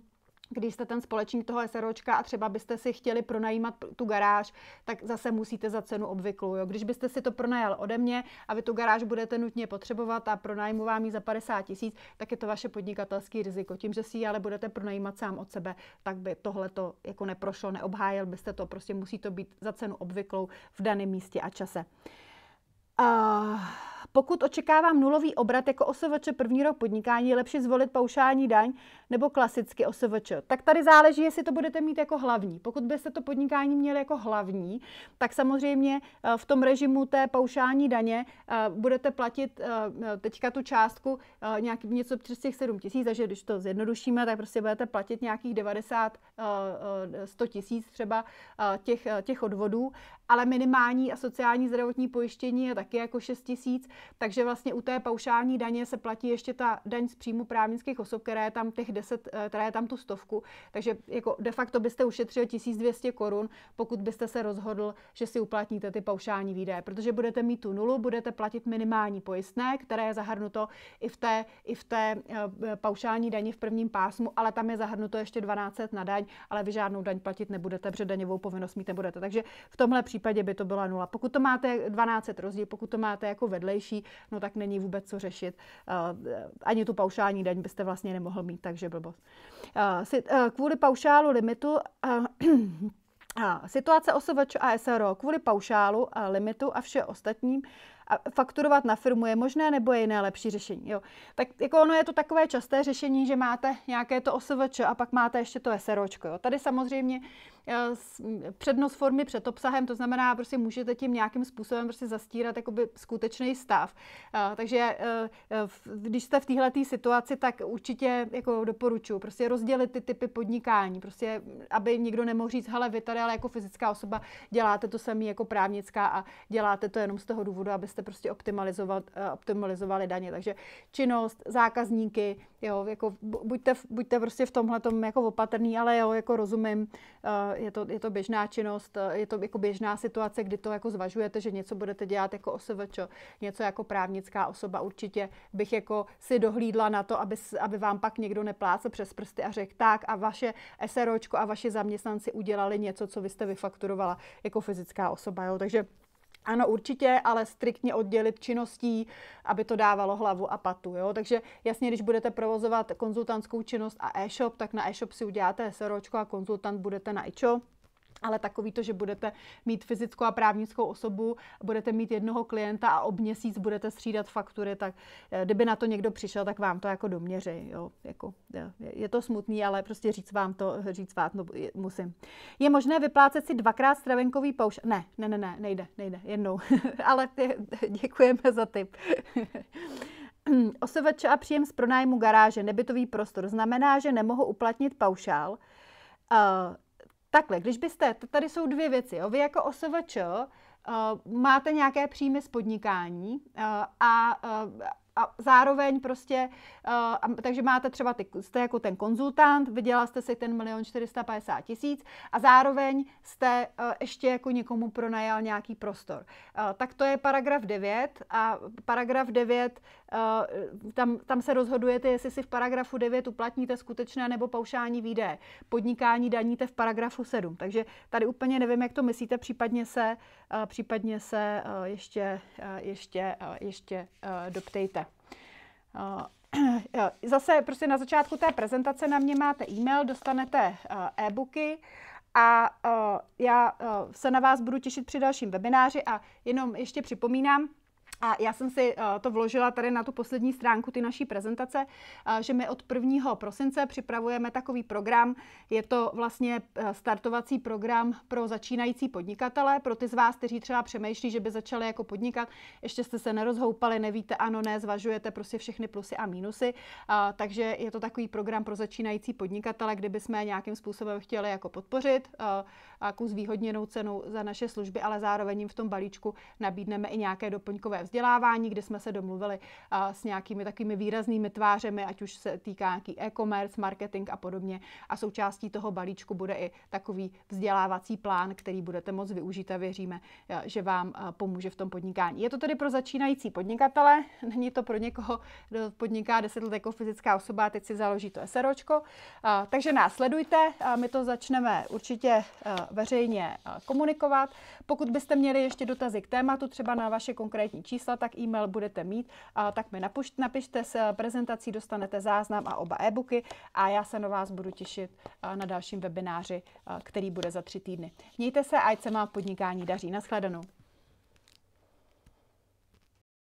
A: když jste ten společník toho SROčka a třeba byste si chtěli pronajímat tu garáž, tak zase musíte za cenu obvyklou. Jo? Když byste si to pronajal ode mě a vy tu garáž budete nutně potřebovat a pronajmu vám ji za 50 tisíc, tak je to vaše podnikatelský riziko. Tím, že si ji ale budete pronajímat sám od sebe, tak by tohle to jako neprošlo, neobhájil byste to. Prostě musí to být za cenu obvyklou v daném místě a čase. Uh... Pokud očekávám nulový obrat jako OSVČ první rok podnikání, je lepší zvolit paušální daň nebo klasicky OSVČ. Tak tady záleží, jestli to budete mít jako hlavní. Pokud byste to podnikání měli jako hlavní, tak samozřejmě eh, v tom režimu té paušální daně eh, budete platit eh, teďka tu částku nějaký, něco přes těch 7 tisíc, takže když to zjednodušíme, tak prostě budete platit nějakých 90, 100 tisíc třeba těch, těch odvodů, ale minimální a sociální zdravotní pojištění je taky jako 6 tisíc, takže vlastně u té paušální daně se platí ještě ta daň z příjmu právnických osob, která je tam těch 10, eh, která je tam tu stovku, takže jako de facto byste ušetřil 1200 korun, pokud byste se rozhodl, že si uplatníte ty paušální výdaje, protože budete mít tu nulu, budete platit minimální pojistné, které je zahrnuto i v té, i v té eh, eh, paušální daně v prvním pásmu, ale tam je zahrnuto ještě 12 na daň, ale vy žádnou daň platit nebudete, protože daňovou povinnost mít nebudete. Takže v tomhle případě by to byla nula. Pokud to máte 12 rozdíl, pokud to máte jako vedlejší, vyšší, no tak není vůbec co řešit. Eh, ani tu paušální daň byste vlastně nemohl mít, takže blbost. Eh, eh, kvůli paušálu limitu Situace OSVČ a SRO kvůli paušálu a limitu a vše ostatním a fakturovat na firmu je možné nebo je jiné lepší řešení. Jo. Tak jako ono je to takové časté řešení, že máte nějaké to OSVČ a pak máte ještě to SROčko. Jo. Tady samozřejmě přednost formy před obsahem, to znamená, prostě můžete tím nějakým způsobem prostě zastírat jakoby skutečný stav. Eh, takže eh, eh, když jste v této situaci, tak určitě jako doporučuji prostě rozdělit ty typy podnikání, prostě aby nikdo nemohl říct, hele, vy tady ale jako fyzická osoba děláte to samé jako právnická a děláte to jenom z toho důvodu, abyste prostě optimalizovali daně. Takže činnost, zákazníky, jo, jako buďte, buďte prostě v tomhle jako opatrný, ale jo, jako rozumím, je to, je to běžná činnost, eh, je to jako běžná situace, kdy to jako zvažujete, že něco budete dělat jako OSVČ, něco jako právnická osoba. Určitě bych jako si dohlídla na to, aby, aby vám pak někdo nepláce přes prsty a řekl tak a vaše SROčko a vaši zaměstnanci udělali něco, co vy jste vyfakturovala jako fyzická osoba. Jo? Takže ano, určitě, ale striktně oddělit činností, aby to dávalo hlavu a patu. Jo? Takže jasně, když budete provozovat konzultantskou činnost a e-shop, tak na e-shop si uděláte SROčko a konzultant budete na ičo ale takový to, že budete mít fyzickou a právnickou osobu, budete mít jednoho klienta a ob měsíc budete střídat faktury, tak eh, kdyby na to někdo přišel, tak vám to jako doměří. Jo. Jako, eh, je to smutný, ale prostě říct vám to, říct vám to no, musím. Je možné vyplácet si dvakrát stravenkový pouš? Ne, ne, ne, ne, nejde, nejde, jednou. ale eh, děkujeme za tip. OSVČ a příjem z pronájmu garáže, nebytový prostor, znamená, že nemohu uplatnit paušál. Uh, Takhle, když byste, tady jsou dvě věci, jo. vy jako OSVČ uh, eh, máte nějaké příjmy z podnikání uh, a, uh, a zároveň prostě, uh, takže máte třeba, ty, jste jako ten konzultant, vydělal jste si ten milion 450 tisíc a zároveň jste uh, ještě jako někomu pronajal nějaký prostor. Uh, tak to je paragraf 9 a paragraf 9 Eh, tam, tam se rozhodujete, jestli si v paragrafu 9 uplatníte skutečné nebo paušální výdaje. Podnikání daníte v paragrafu 7. Takže tady úplně nevím, jak to myslíte, případně se, eh, případně se eh, ještě, ještě, ještě doptejte. Zase prostě na začátku té prezentace na mě máte e-mail, dostanete e-booky a já se na vás budu těšit při dalším webináři a jenom ještě připomínám, a já jsem si eh, to vložila tady na tu poslední stránku ty naší prezentace, eh, že my od 1. prosince připravujeme takový program. Je to vlastně eh, startovací program pro začínající podnikatele, pro ty z vás, kteří třeba přemýšlí, že by začali jako podnikat, ještě jste se nerozhoupali, nevíte, ano, ne, zvažujete prostě všechny plusy a mínusy. Takže je to takový program pro začínající podnikatele, kdyby jsme nějakým způsobem chtěli jako podpořit a zvýhodněnou cenou za naše služby, ale zároveň jim v tom balíčku nabídneme i nějaké doplňkové vzdělání vzdělávání, kde jsme se domluvili s nějakými takovými výraznými tvářemi, ať už se týká nějaký e-commerce, marketing a podobně. A součástí toho balíčku bude i takový vzdělávací plán, který budete moc využít a věříme, že vám pomůže v tom podnikání. Je to tedy pro začínající podnikatele, není to pro někoho, kdo podniká 10 let jako fyzická osoba a teď si založí to SROčko. Takže nás sledujte, my to začneme určitě veřejně komunikovat. Pokud byste měli ještě dotazy k tématu, třeba na vaše konkrétní číslo, čísla, tak e-mail budete mít, tak mi napuš, napište s eh, prezentací, dostanete záznam a oba e-booky a já se na vás budu těšit eh, na dalším webináři, eh, který bude za tři týdny. Mějte se a ať se vám podnikání daří. Naschledanou.